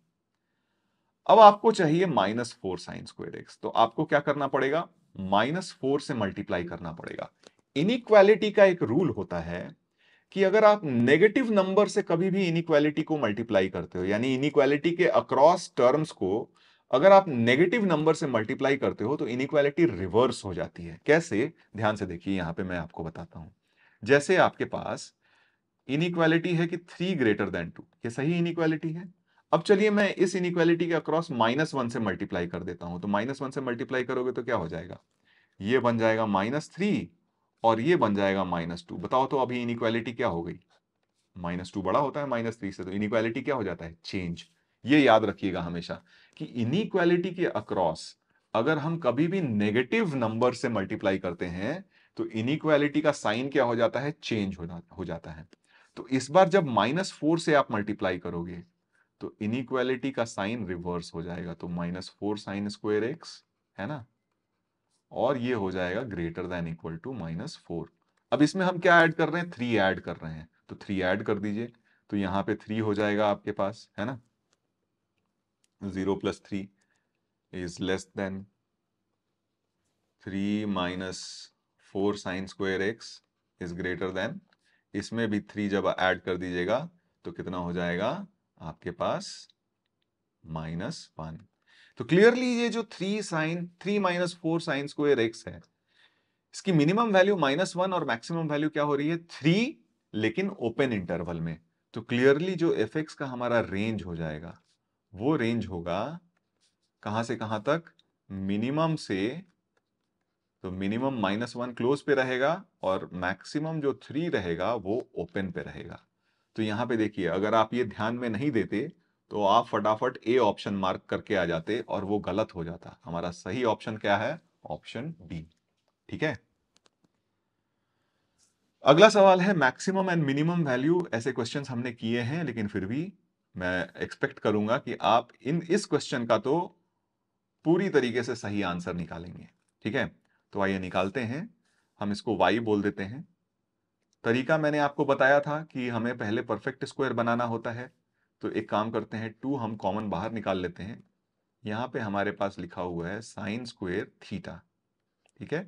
अब आपको चाहिए minus four sine square x तो आपको क्या करना पड़ेगा माइनस फोर से मल्टीप्लाई करना पड़ेगा इनइक्वालिटी का एक रूल होता है कि अगर आप नेगेटिव नंबर से कभी भी इनइक्वालिटी को मल्टीप्लाई करते हो यानी इनइक्वालिटी के अक्रॉस टर्म्स को अगर आप नेगेटिव नंबर से मल्टीप्लाई करते हो तो इनक्वालिटी रिवर्स हो जाती है कैसे ध्यान से देखिए यहां पे मैं आपको बताता हूं जैसे आपके पास इनक्वालिटी है कि थ्री ग्रेटर देन टू ये सही इनक्वालिटी है अब चलिए मैं इस इनक्वालिटी के अक्रॉस माइनस वन से मल्टीप्लाई कर देता हूँ तो माइनस वन से मल्टीप्लाई करोगे तो क्या हो जाएगा ये बन जाएगा माइनस थ्री और ये बन जाएगा माइनस टू बताओ तो अभी इनक्वालिटी क्या हो गई माइनस टू बड़ा होता है माइनस थ्री से तो इनक्वालिटी क्या हो जाता है चेंज ये याद रखिएगा हमेशा कि इनइक्वालिटी के अक्रॉस अगर हम कभी भी नेगेटिव नंबर से मल्टीप्लाई करते हैं तो इनइक्वालिटी का साइन क्या हो जाता है चेंज हो जाता है तो इस बार जब माइनस फोर से आप मल्टीप्लाई करोगे तो इनइक्वालिटी का साइन रिवर्स हो जाएगा तो minus four sine square x है ना और ये हो जाएगा greater than equal to minus four अब इसमें हम क्या ऐड कर रहे हैं थ्री ऐड कर रहे हैं तो थ्री ऐड कर दीजिए तो यहां पे थ्री हो जाएगा आपके पास है ना 0 plus 3 is less than 3 minus four sine square x is greater than इसमें भी थ्री जब ऐड कर दीजिएगा तो कितना हो जाएगा आपके पास माइनस वन तो क्लियरली ये जो three sine three minus four sine square x है इसकी मिनिमम वैल्यू माइनस वन और मैक्सिमम वैल्यू क्या हो रही है थ्री लेकिन ओपन इंटरवल में तो क्लियरली जो एफ का हमारा रेंज हो जाएगा वो रेंज होगा कहां से कहां तक मिनिमम से तो मिनिमम माइनस वन क्लोज पे रहेगा और मैक्सिमम जो थ्री रहेगा वो ओपन पे रहेगा तो यहां पे देखिए अगर आप ये ध्यान में नहीं देते तो आप फटाफट ए ऑप्शन मार्क करके आ जाते और वो गलत हो जाता हमारा सही ऑप्शन क्या है ऑप्शन बी ठीक है अगला सवाल है मैक्सिमम एंड मिनिमम वैल्यू ऐसे क्वेश्चंस हमने किए हैं लेकिन फिर भी मैं एक्सपेक्ट करूंगा कि आप इन इस क्वेश्चन का तो पूरी तरीके से सही आंसर निकालेंगे ठीक है तो आइए निकालते हैं हम इसको वाई बोल देते हैं तरीका मैंने आपको बताया था कि हमें पहले परफेक्ट स्क्वायर बनाना होता है तो एक काम करते हैं टू हम कॉमन बाहर निकाल लेते हैं यहाँ पे हमारे पास लिखा हुआ है साइन स्क्वेयर थीटा ठीक है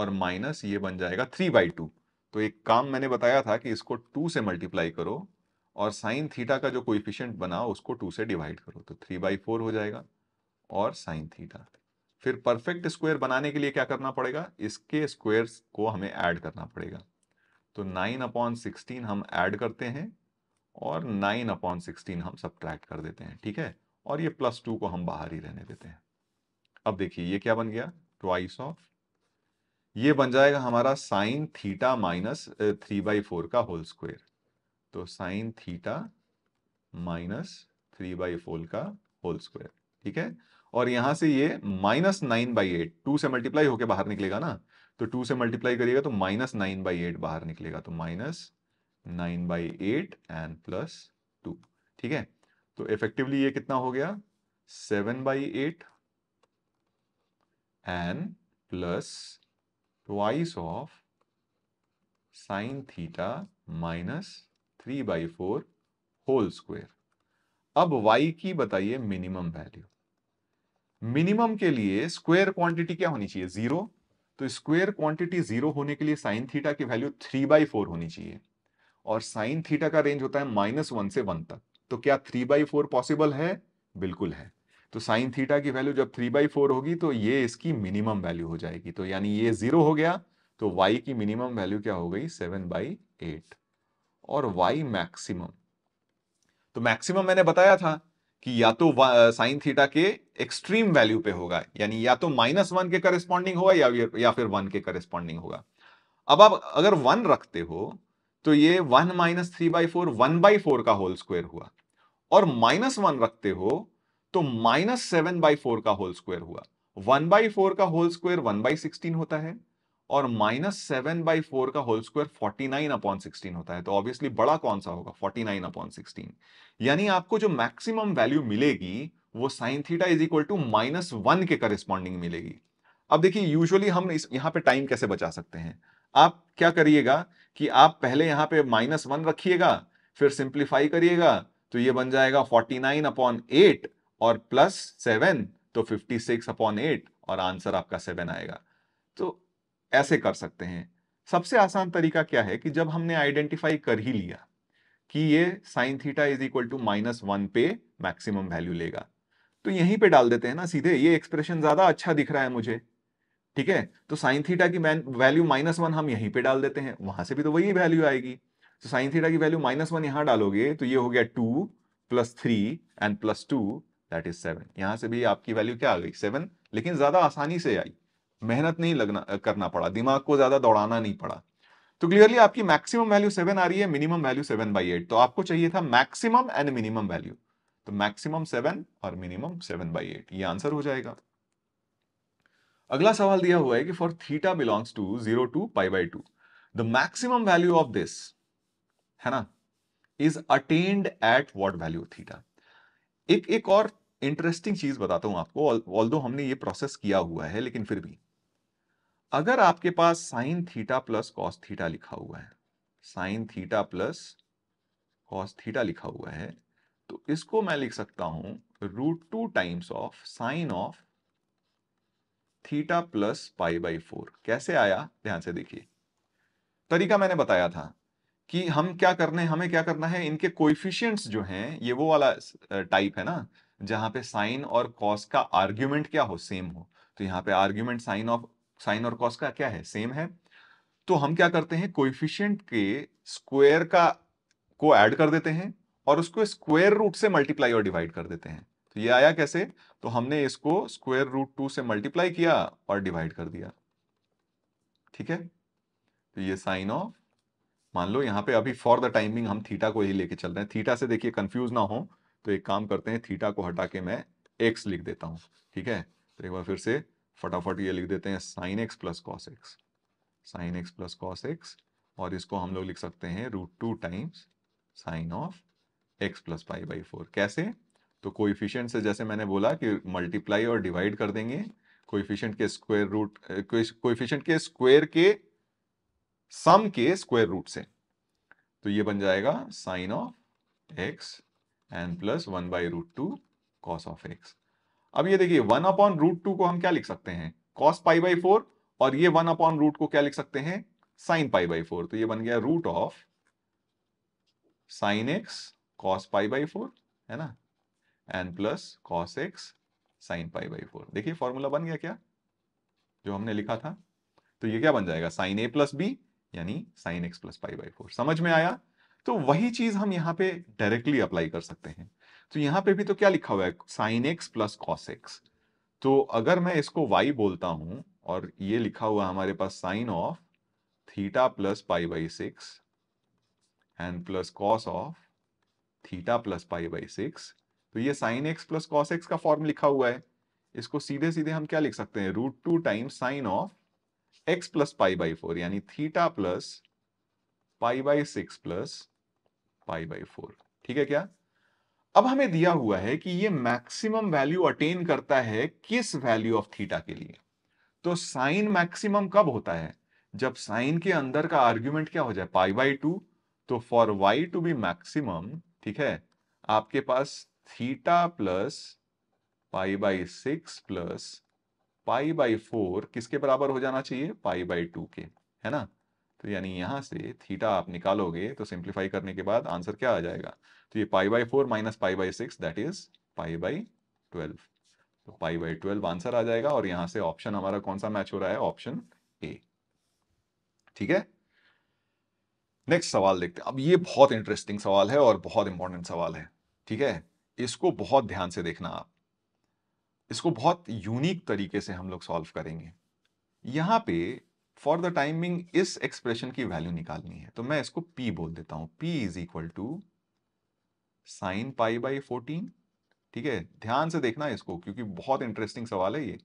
और माइनस ये बन जाएगा थ्री बाई टू तो एक काम मैंने बताया था कि इसको टू से मल्टीप्लाई करो और साइन थीटा का जो कोइफिशियंट बना उसको टू से डिवाइड करो तो थ्री बाई फोर हो जाएगा और साइन थीटा फिर परफेक्ट स्क्वायर बनाने के लिए क्या करना पड़ेगा इसके स्क्वेयर को हमें ऐड करना पड़ेगा तो नाइन अपॉन सिक्सटीन हम ऐड करते हैं और नाइन अपॉन सिक्सटीन हम सब्ट्रैक्ट कर देते हैं ठीक है और ये प्लस टू को हम बाहर ही रहने देते हैं अब देखिए ये क्या बन गया ट्वाइस ऑफ ये बन जाएगा हमारा sine theta minus three by four का होल स्क्वायर तो sine theta minus three by four का होल स्क्वायर ठीक है और यहां से ये minus nine by eight two से मल्टीप्लाई होकर बाहर निकलेगा ना तो टू से मल्टीप्लाई करिएगा तो माइनस नाइन बाई एट बाहर निकलेगा तो minus nine by eight and plus two ठीक है तो इफेक्टिवली ये कितना हो गया seven by eight and plus twice of sine theta minus three by four whole square अब y की बताइए मिनिमम वैल्यू मिनिमम के लिए स्क्वेयर क्वांटिटी क्या होनी चाहिए जीरो तो स्क्वेयर क्वांटिटी जीरो होने के लिए साइन थीटा की वैल्यू थ्री बाई फोर होनी चाहिए और साइन थीटा का रेंज होता है माइनस वन से वन तक तो क्या थ्री बाई फोर पॉसिबल है बिल्कुल है तो साइन थीटा की वैल्यू जब थ्री बाई फोर होगी तो ये इसकी मिनिमम वैल्यू हो जाएगी तो यानी ये जीरो हो गया तो वाई की मिनिमम वैल्यू क्या हो गई सेवन बाई एट और वाई मैक्सिमम तो मैक्सिमम मैंने बताया था कि या तो साइन थीटा के एक्सट्रीम वैल्यू पे होगा यानी या तो माइनस वन के करेस्पॉन्डिंग होगा या या फिर वन के करेस्पॉन्डिंग होगा अब आप अगर वन रखते हो तो ये one minus three by four one by four का होल स्क्वायर हुआ और माइनस वन रखते हो तो माइनस सेवन बाई फोर का होल स्क्वायर हुआ वन बाई फोर का whole square one by sixteen होता है और माइनस सेवन बाई फोर का whole square forty nine upon sixteen होता है तो ऑब्वियसली बड़ा कौन सा होगा फोर्टी नाइन अपॉन सिक्सटीन यानी आपको जो मैक्सिमम वैल्यू मिलेगी वो sine theta is equal to minus one के करिस्पॉन्डिंग मिलेगी अब देखिए यूजुअली हम इस यहाँ पे टाइम कैसे बचा सकते हैं आप क्या करिएगा कि आप पहले यहाँ पे माइनस वन रखिएगा फिर सिंप्लीफाई करिएगा तो ये बन जाएगा फोर्टी नाइन अपॉन एट और प्लस सेवन तो फिफ्टी सिक्स अपॉन एट और आंसर आपका सेवन आएगा तो ऐसे कर सकते हैं सबसे आसान तरीका क्या है कि जब हमने आइडेंटिफाई कर ही लिया कि ये sine theta is equal to minus one पे मैक्सिमम वैल्यू लेगा तो यहीं पे डाल देते हैं ना सीधे ये एक्सप्रेशन ज्यादा अच्छा दिख रहा है मुझे ठीक है तो साइन थीटा की वैल्यू माइनस वन हम यहीं पे डाल देते हैं वहां से भी तो वही वैल्यू आएगी तो साइन थीटा की वैल्यू माइनस वन यहां डालोगे तो ये हो गया two plus three and plus two that is seven यहां से भी आपकी वैल्यू क्या आ गई सेवन लेकिन ज्यादा आसानी से आई मेहनत नहीं लगना करना पड़ा दिमाग को ज्यादा दौड़ाना नहीं पड़ा तो क्लियरली आपकी मैक्सिमम वैल्यू सेवन आ रही है minimum value seven by eight तो आपको चाहिए था मैक्सिमम एंड मिनिमम वैल्यू तो मैक्सिमम सेवन और मिनिमम सेवन बाई एट ये आंसर हो जाएगा अगला सवाल दिया हुआ है कि for theta belongs to zero to pi by two the maximum value of this है ना is attained at what value theta एक एक और इंटरेस्टिंग चीज बताता हूं आपको ऑल हमने ये प्रोसेस किया हुआ है लेकिन फिर भी अगर आपके पास sine theta plus cos theta लिखा हुआ है sine theta plus cos theta लिखा हुआ है तो इसको मैं लिख सकता हूं root two times of sine of theta plus pi by four कैसे आया ध्यान से देखिए तरीका मैंने बताया था कि हम क्या करने हमें क्या करना है इनके कोइफिशियंट्स जो हैं ये वो वाला टाइप है ना जहां पे साइन और कॉस का आर्ग्यूमेंट क्या हो सेम हो तो यहाँ पे आर्ग्यूमेंट साइन ऑफ साइन और कॉस का क्या है सेम है तो हम क्या करते हैं कोइफिशियंट के स्क्वेयर का को ऐड कर देते हैं और उसको स्क्वेयर रूट से मल्टीप्लाई और डिवाइड कर देते हैं तो ये आया कैसे तो हमने इसको स्क्वेयर रूट टू से मल्टीप्लाई किया और डिवाइड कर दिया ठीक है तो ये साइन ऑफ मान लो यहां पे अभी फॉर द टाइमिंग हम थीटा को ही लेके चल रहे हैं थीटा से देखिए कंफ्यूज ना हो तो एक काम करते हैं थीटा को हटा के मैं एक्स लिख देता हूं ठीक है तो एक बार फिर से फटाफट ये लिख देते हैं sine x plus cos x sine x plus cos x और इसको हम लोग लिख सकते हैं root two times sine of x plus pi by four कैसे तो कोइफिशियंट से जैसे मैंने बोला कि मल्टीप्लाई और डिवाइड कर देंगे कोइफिशियंट के स्क्वायर रूट कोइफिशियंट के स्क्वायर के सम के स्क्वायर रूट से तो ये बन जाएगा sine of x and plus one by root two cos of x अब ये देखिए वन अपॉन रूट टू को हम क्या लिख सकते हैं कॉस पाई बाई फोर और ये वन अपॉन रूट को क्या लिख सकते हैं साइन पाई बाई फोर तो ये बन गया root of sine x cos pi by four है ना and plus cos x sine pi by four देखिए फॉर्मूला बन गया क्या जो हमने लिखा था तो ये क्या बन जाएगा साइन ए प्लस बी यानी sine x plus pi by four समझ में आया तो वही चीज हम यहां पे डायरेक्टली अप्लाई कर सकते हैं तो यहां पे भी तो क्या लिखा हुआ है sine x plus cos x तो अगर मैं इसको वाई बोलता हूं और ये लिखा हुआ हमारे पास sine of theta plus pi by six and plus cos of theta plus pi by six तो ये sine x plus cos x का फॉर्म लिखा हुआ है इसको सीधे सीधे हम क्या लिख सकते हैं root two time sine of x plus pi by four यानी theta plus pi by six plus pi by four ठीक है क्या अब हमें दिया हुआ है कि ये मैक्सिमम वैल्यू अटेन करता है किस वैल्यू ऑफ थीटा के लिए तो साइन मैक्सिमम कब होता है जब साइन के अंदर का आर्ग्यूमेंट क्या हो जाए पाई बाई टू तो for y to be maximum ठीक है आपके पास theta plus pi by six plus pi by four किसके बराबर हो जाना चाहिए पाई बाई टू के है ना तो यानी यहाँ से थीटा आप निकालोगे तो सिंप्लीफाई करने के बाद आंसर क्या आ जाएगा तो ये pi by four minus pi by six that is pi by twelve तो पाई बाई ट्वेल्व आंसर आ जाएगा और यहाँ से ऑप्शन हमारा कौन सा मैच हो रहा है ऑप्शन ए ठीक है नेक्स्ट सवाल देखते हैं अब ये बहुत इंटरेस्टिंग सवाल है और बहुत इंपॉर्टेंट सवाल है ठीक है इसको बहुत ध्यान से देखना आप इसको बहुत यूनिक तरीके से हम लोग सॉल्व करेंगे यहां पे फॉर द टाइमिंग इस एक्सप्रेशन की वैल्यू निकालनी है तो मैं इसको P बोल देता हूं P is equal to sine pi by fourteen ठीक है ध्यान से देखना इसको क्योंकि बहुत इंटरेस्टिंग सवाल है ये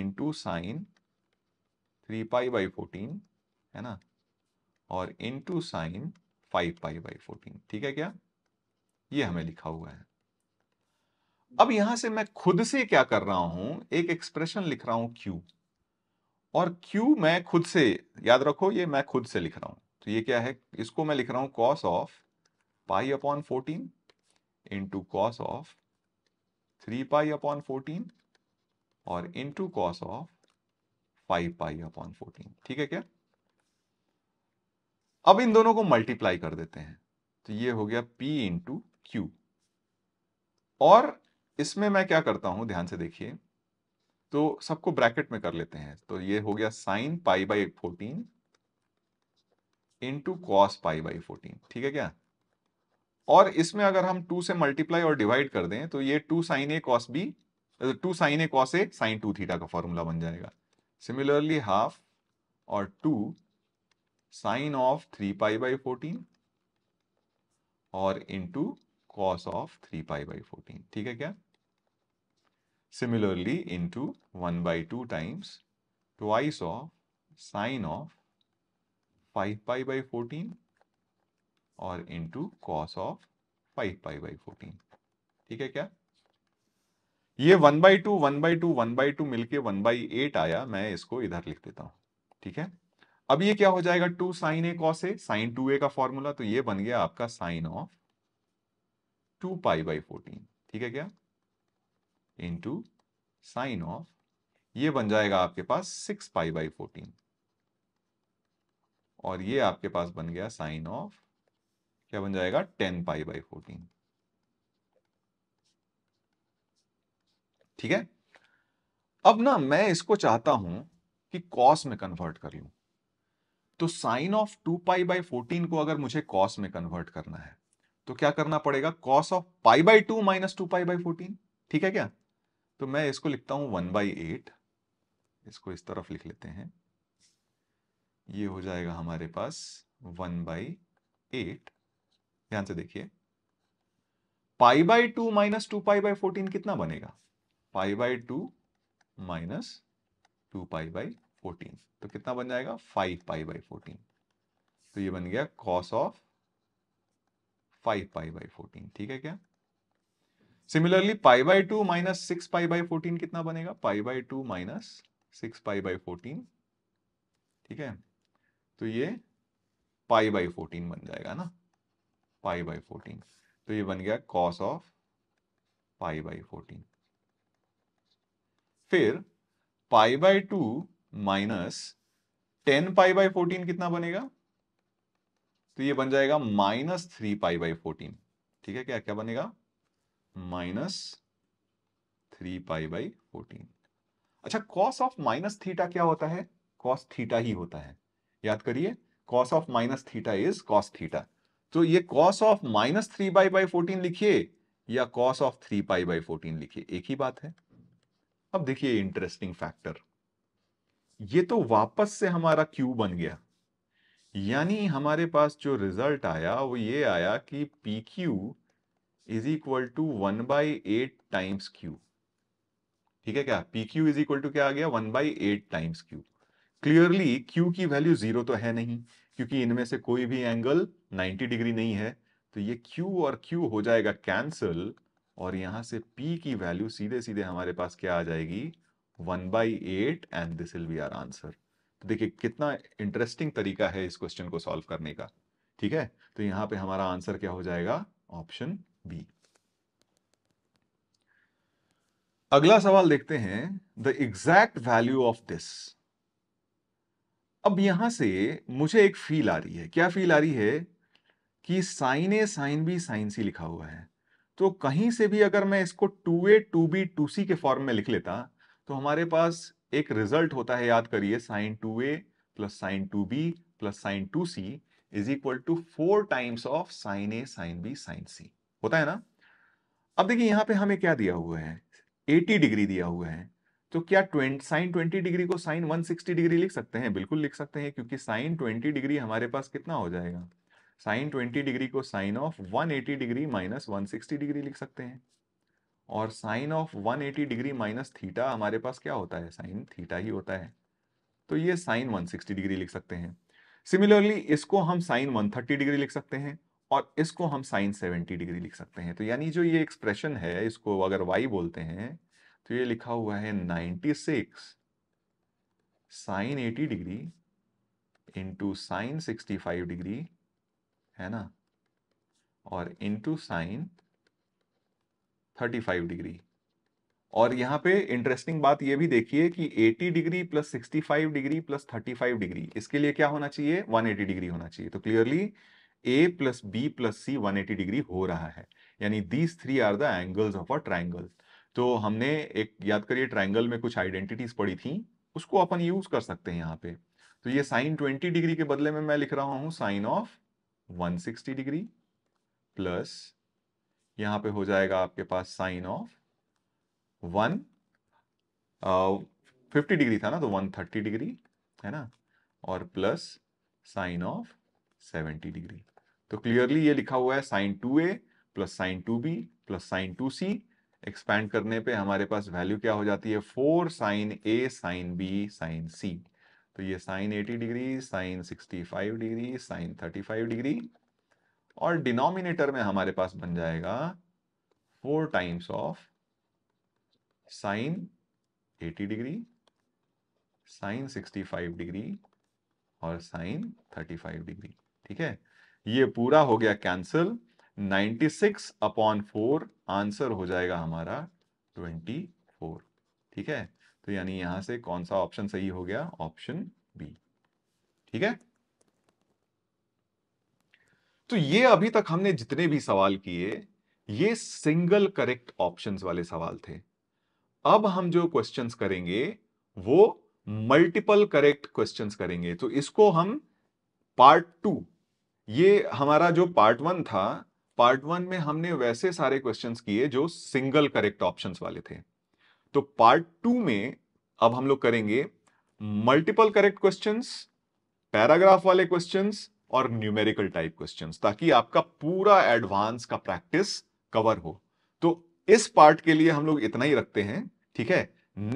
into sine three pi by fourteen है ना और into sine five pi by fourteen ठीक है क्या ये हमें लिखा हुआ है अब यहां से मैं खुद से क्या कर रहा हूं एक एक्सप्रेशन लिख रहा हूं क्यू और Q मैं खुद से याद रखो ये मैं खुद से लिख रहा हूं तो ये क्या है इसको मैं लिख रहा हूं cos of pi upon fourteen into cos of three pi upon fourteen और into cos of five pi upon fourteen ठीक है क्या अब इन दोनों को मल्टीप्लाई कर देते हैं तो ये हो गया P इंटू क्यू और इसमें मैं क्या करता हूं ध्यान से देखिए तो सबको ब्रैकेट में कर लेते हैं तो ये हो गया sine pi by fourteen into cos pi by fourteen ठीक है क्या और इसमें अगर हम टू से मल्टीप्लाई और डिवाइड कर दें तो ये two sine A cos B two sine A cos A sine two theta का फॉर्मूला बन जाएगा सिमिलरली हाफ और two sine of three pi by fourteen और into cos of three pi by fourteen ठीक है क्या Similarly, into 1 by 2 times twice of sine of 5 pi by 14 or into cos of 5 pi by 14. ठीक है क्या ये 1 by 2, 1 by 2, 1 by 2 मिलके 1 by 8 आया मैं इसको इधर लिख देता हूँ ठीक है अब ये क्या हो जाएगा 2 sin a cos a sin two A का फॉर्मूला तो ये बन गया आपका sin ऑफ 2 pi by 14 ठीक है क्या इंटू साइन ऑफ ये बन जाएगा आपके पास सिक्स पाई बाई फोर्टीन और ये आपके पास बन गया साइन ऑफ क्या बन जाएगा टेन पाई बाई फोर्टीन ठीक है अब ना मैं इसको चाहता हूं कि कॉस में कन्वर्ट कर लू तो sine of two pi by fourteen को अगर मुझे कॉस में कन्वर्ट करना है तो क्या करना पड़ेगा cos of pi by two minus two pi by fourteen ठीक है क्या तो मैं इसको लिखता हूं वन बाई एट इसको इस तरफ लिख लेते हैं ये हो जाएगा हमारे पास वन बाई एट ध्यान से देखिए pi by two minus two pi by fourteen कितना बनेगा pi by two minus two pi by fourteen तो कितना बन जाएगा फाइव पाई बाई फोर्टीन तो ये बन गया cos of five pi by fourteen ठीक है क्या similarly pi by two minus six pi by fourteen कितना बनेगा pi by two minus six pi by fourteen ठीक है तो ये पाई बाई फोर्टीन बन जाएगा ना पाई बाई फोर्टीन तो ये बन गया cos of pi by fourteen फिर pi by two minus ten pi by fourteen कितना बनेगा तो ये बन जाएगा minus three pi by fourteen ठीक है क्या क्या बनेगा minus three pi by fourteen अच्छा कॉस ऑफ माइनस थीटा क्या होता है कॉस थीटा ही होता है याद करिए cos of minus theta is cos theta तो ये cos of minus three by by fourteen लिखिए या cos of three pi by fourteen लिखिए एक ही बात है अब देखिए इंटरेस्टिंग फैक्टर ये तो वापस से हमारा क्यू बन गया यानी हमारे पास जो रिजल्ट आया वो ये आया कि P Q is equal to one by eight times Q ठीक है क्या P Q is equal to क्या आ गया one by eight times Q clearly Q की वैल्यू जीरो तो है नहीं क्योंकि इनमें से कोई भी एंगल 90 डिग्री नहीं है तो ये क्यू और क्यू हो जाएगा कैंसल और यहां से पी की वैल्यू सीधे सीधे हमारे पास क्या आ जाएगी one by eight and this will be our answer तो देखिए कितना इंटरेस्टिंग तरीका है इस क्वेश्चन को सॉल्व करने का ठीक है तो यहां पे हमारा आंसर क्या हो जाएगा ऑप्शन बी अगला सवाल देखते हैं the exact value of this अब यहां से मुझे एक फील आ रही है क्या फील आ रही है कि साइन ए साइन बी साइन सी लिखा हुआ है तो कहीं से भी अगर मैं इसको two A two B two C के फॉर्म में लिख लेता तो हमारे पास एक रिजल्ट होता है याद करिए sine two A plus sine two B plus sine two C is equal to four times of sine A sine B sine C होता है ना अब देखिए यहाँ पे हमें क्या दिया हुआ है 80 डिग्री दिया हुआ है तो क्या ट्वेंट साइन ट्वेंटी डिग्री को साइन 160 डिग्री लिख सकते हैं बिल्कुल लिख सकते हैं क्योंकि साइन 20 डिग्री हमारे पास कितना हो जाएगा साइन 20 डिग्री को sine of 180 degree minus 160 degree लिख सकते हैं और sine of 180 degree minus theta हमारे पास क्या होता है साइन थीटा ही होता है तो ये साइन 160 डिग्री लिख सकते हैं सिमिलरली इसको हम साइन 130 डिग्री लिख सकते हैं और इसको हम साइन सेवेंटी डिग्री लिख सकते हैं तो यानी जो ये एक्सप्रेशन है इसको अगर वाई बोलते हैं तो ये लिखा हुआ है ninety six sine eighty degree into sine sixty five degree है ना और into sine thirty five degree और यहाँ पे इंटरेस्टिंग बात ये भी देखिए कि 80 degree plus 65 degree plus 35 degree इसके लिए क्या होना चाहिए 180 डिग्री होना चाहिए तो clearly A plus B plus C one degree हो रहा है यानी these three are the angles of a triangle तो हमने एक याद करिए ट्राइंगल में कुछ आइडेंटिटीज पड़ी थी उसको अपन यूज कर सकते हैं यहाँ पे तो ये साइन ट्वेंटी डिग्री के बदले में मैं लिख रहा हूं sine of one sixty degree plus यहां पे हो जाएगा आपके पास sine of one fifty degree था ना तो वन थर्टी डिग्री है ना और plus sine of seventy degree तो क्लियरली ये लिखा हुआ है sine two A plus sine two B plus sine two C expand करने पे हमारे पास वैल्यू क्या हो जाती है फोर साइन ए साइन बी साइन सी तो ये sine eighty degree sine sixty five degree sine thirty five degree और डिनोमिनेटर में हमारे पास बन जाएगा four times of sine eighty degree sine sixty five degree और साइन थर्टी फाइव डिग्री ठीक है ये पूरा हो गया cancel 96 six upon four answer हो जाएगा हमारा 24 ठीक है तो यानी यहां से कौन सा ऑप्शन सही हो गया ऑप्शन बी ठीक है तो ये अभी तक हमने जितने भी सवाल किए ये सिंगल करेक्ट ऑप्शंस वाले सवाल थे अब हम जो क्वेश्चंस करेंगे वो मल्टीपल करेक्ट क्वेश्चंस करेंगे तो इसको हम पार्ट टू ये हमारा जो पार्ट वन था पार्ट वन में हमने वैसे सारे क्वेश्चंस किए जो सिंगल करेक्ट ऑप्शंस वाले थे तो पार्ट टू में अब हम लोग करेंगे मल्टीपल करेक्ट क्वेश्चंस पैराग्राफ वाले क्वेश्चंस और न्यूमेरिकल टाइप क्वेश्चंस ताकि आपका पूरा एडवांस का प्रैक्टिस कवर हो तो इस पार्ट के लिए हम लोग इतना ही रखते हैं ठीक है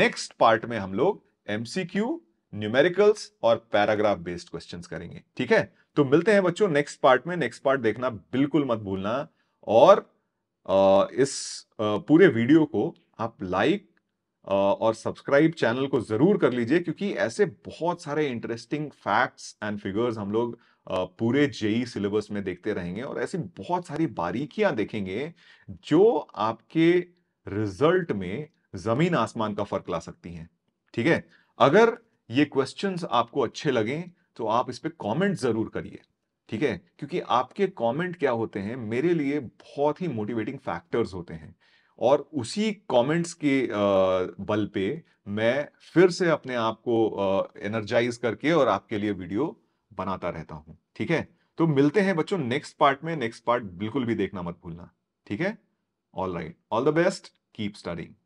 नेक्स्ट पार्ट में हम लोग एमसीक्यू न्यूमेरिकल्स और पैराग्राफ बेस्ड क्वेश्चंस करेंगे ठीक है तो मिलते हैं बच्चों नेक्स्ट पार्ट में नेक्स्ट पार्ट देखना बिल्कुल मत भूलना और इस पूरे वीडियो को आप लाइक और सब्सक्राइब चैनल को जरूर कर लीजिए क्योंकि ऐसे बहुत सारे इंटरेस्टिंग फैक्ट्स एंड फिगर्स हम लोग पूरे जेई सिलेबस e में देखते रहेंगे और ऐसी बहुत सारी बारीकियां देखेंगे जो आपके रिजल्ट में जमीन आसमान का फर्क ला सकती हैं ठीक है अगर ये क्वेश्चंस आपको अच्छे लगें तो आप इस पर कॉमेंट ज़रूर करिए ठीक है क्योंकि आपके कॉमेंट क्या होते हैं मेरे लिए बहुत ही मोटिवेटिंग फैक्टर्स होते हैं और उसी कमेंट्स के बल पे मैं फिर से अपने आप को एनर्जाइज करके और आपके लिए वीडियो बनाता रहता हूं ठीक है तो मिलते हैं बच्चों नेक्स्ट पार्ट में नेक्स्ट पार्ट बिल्कुल भी देखना मत भूलना ठीक है all right all the best keep studying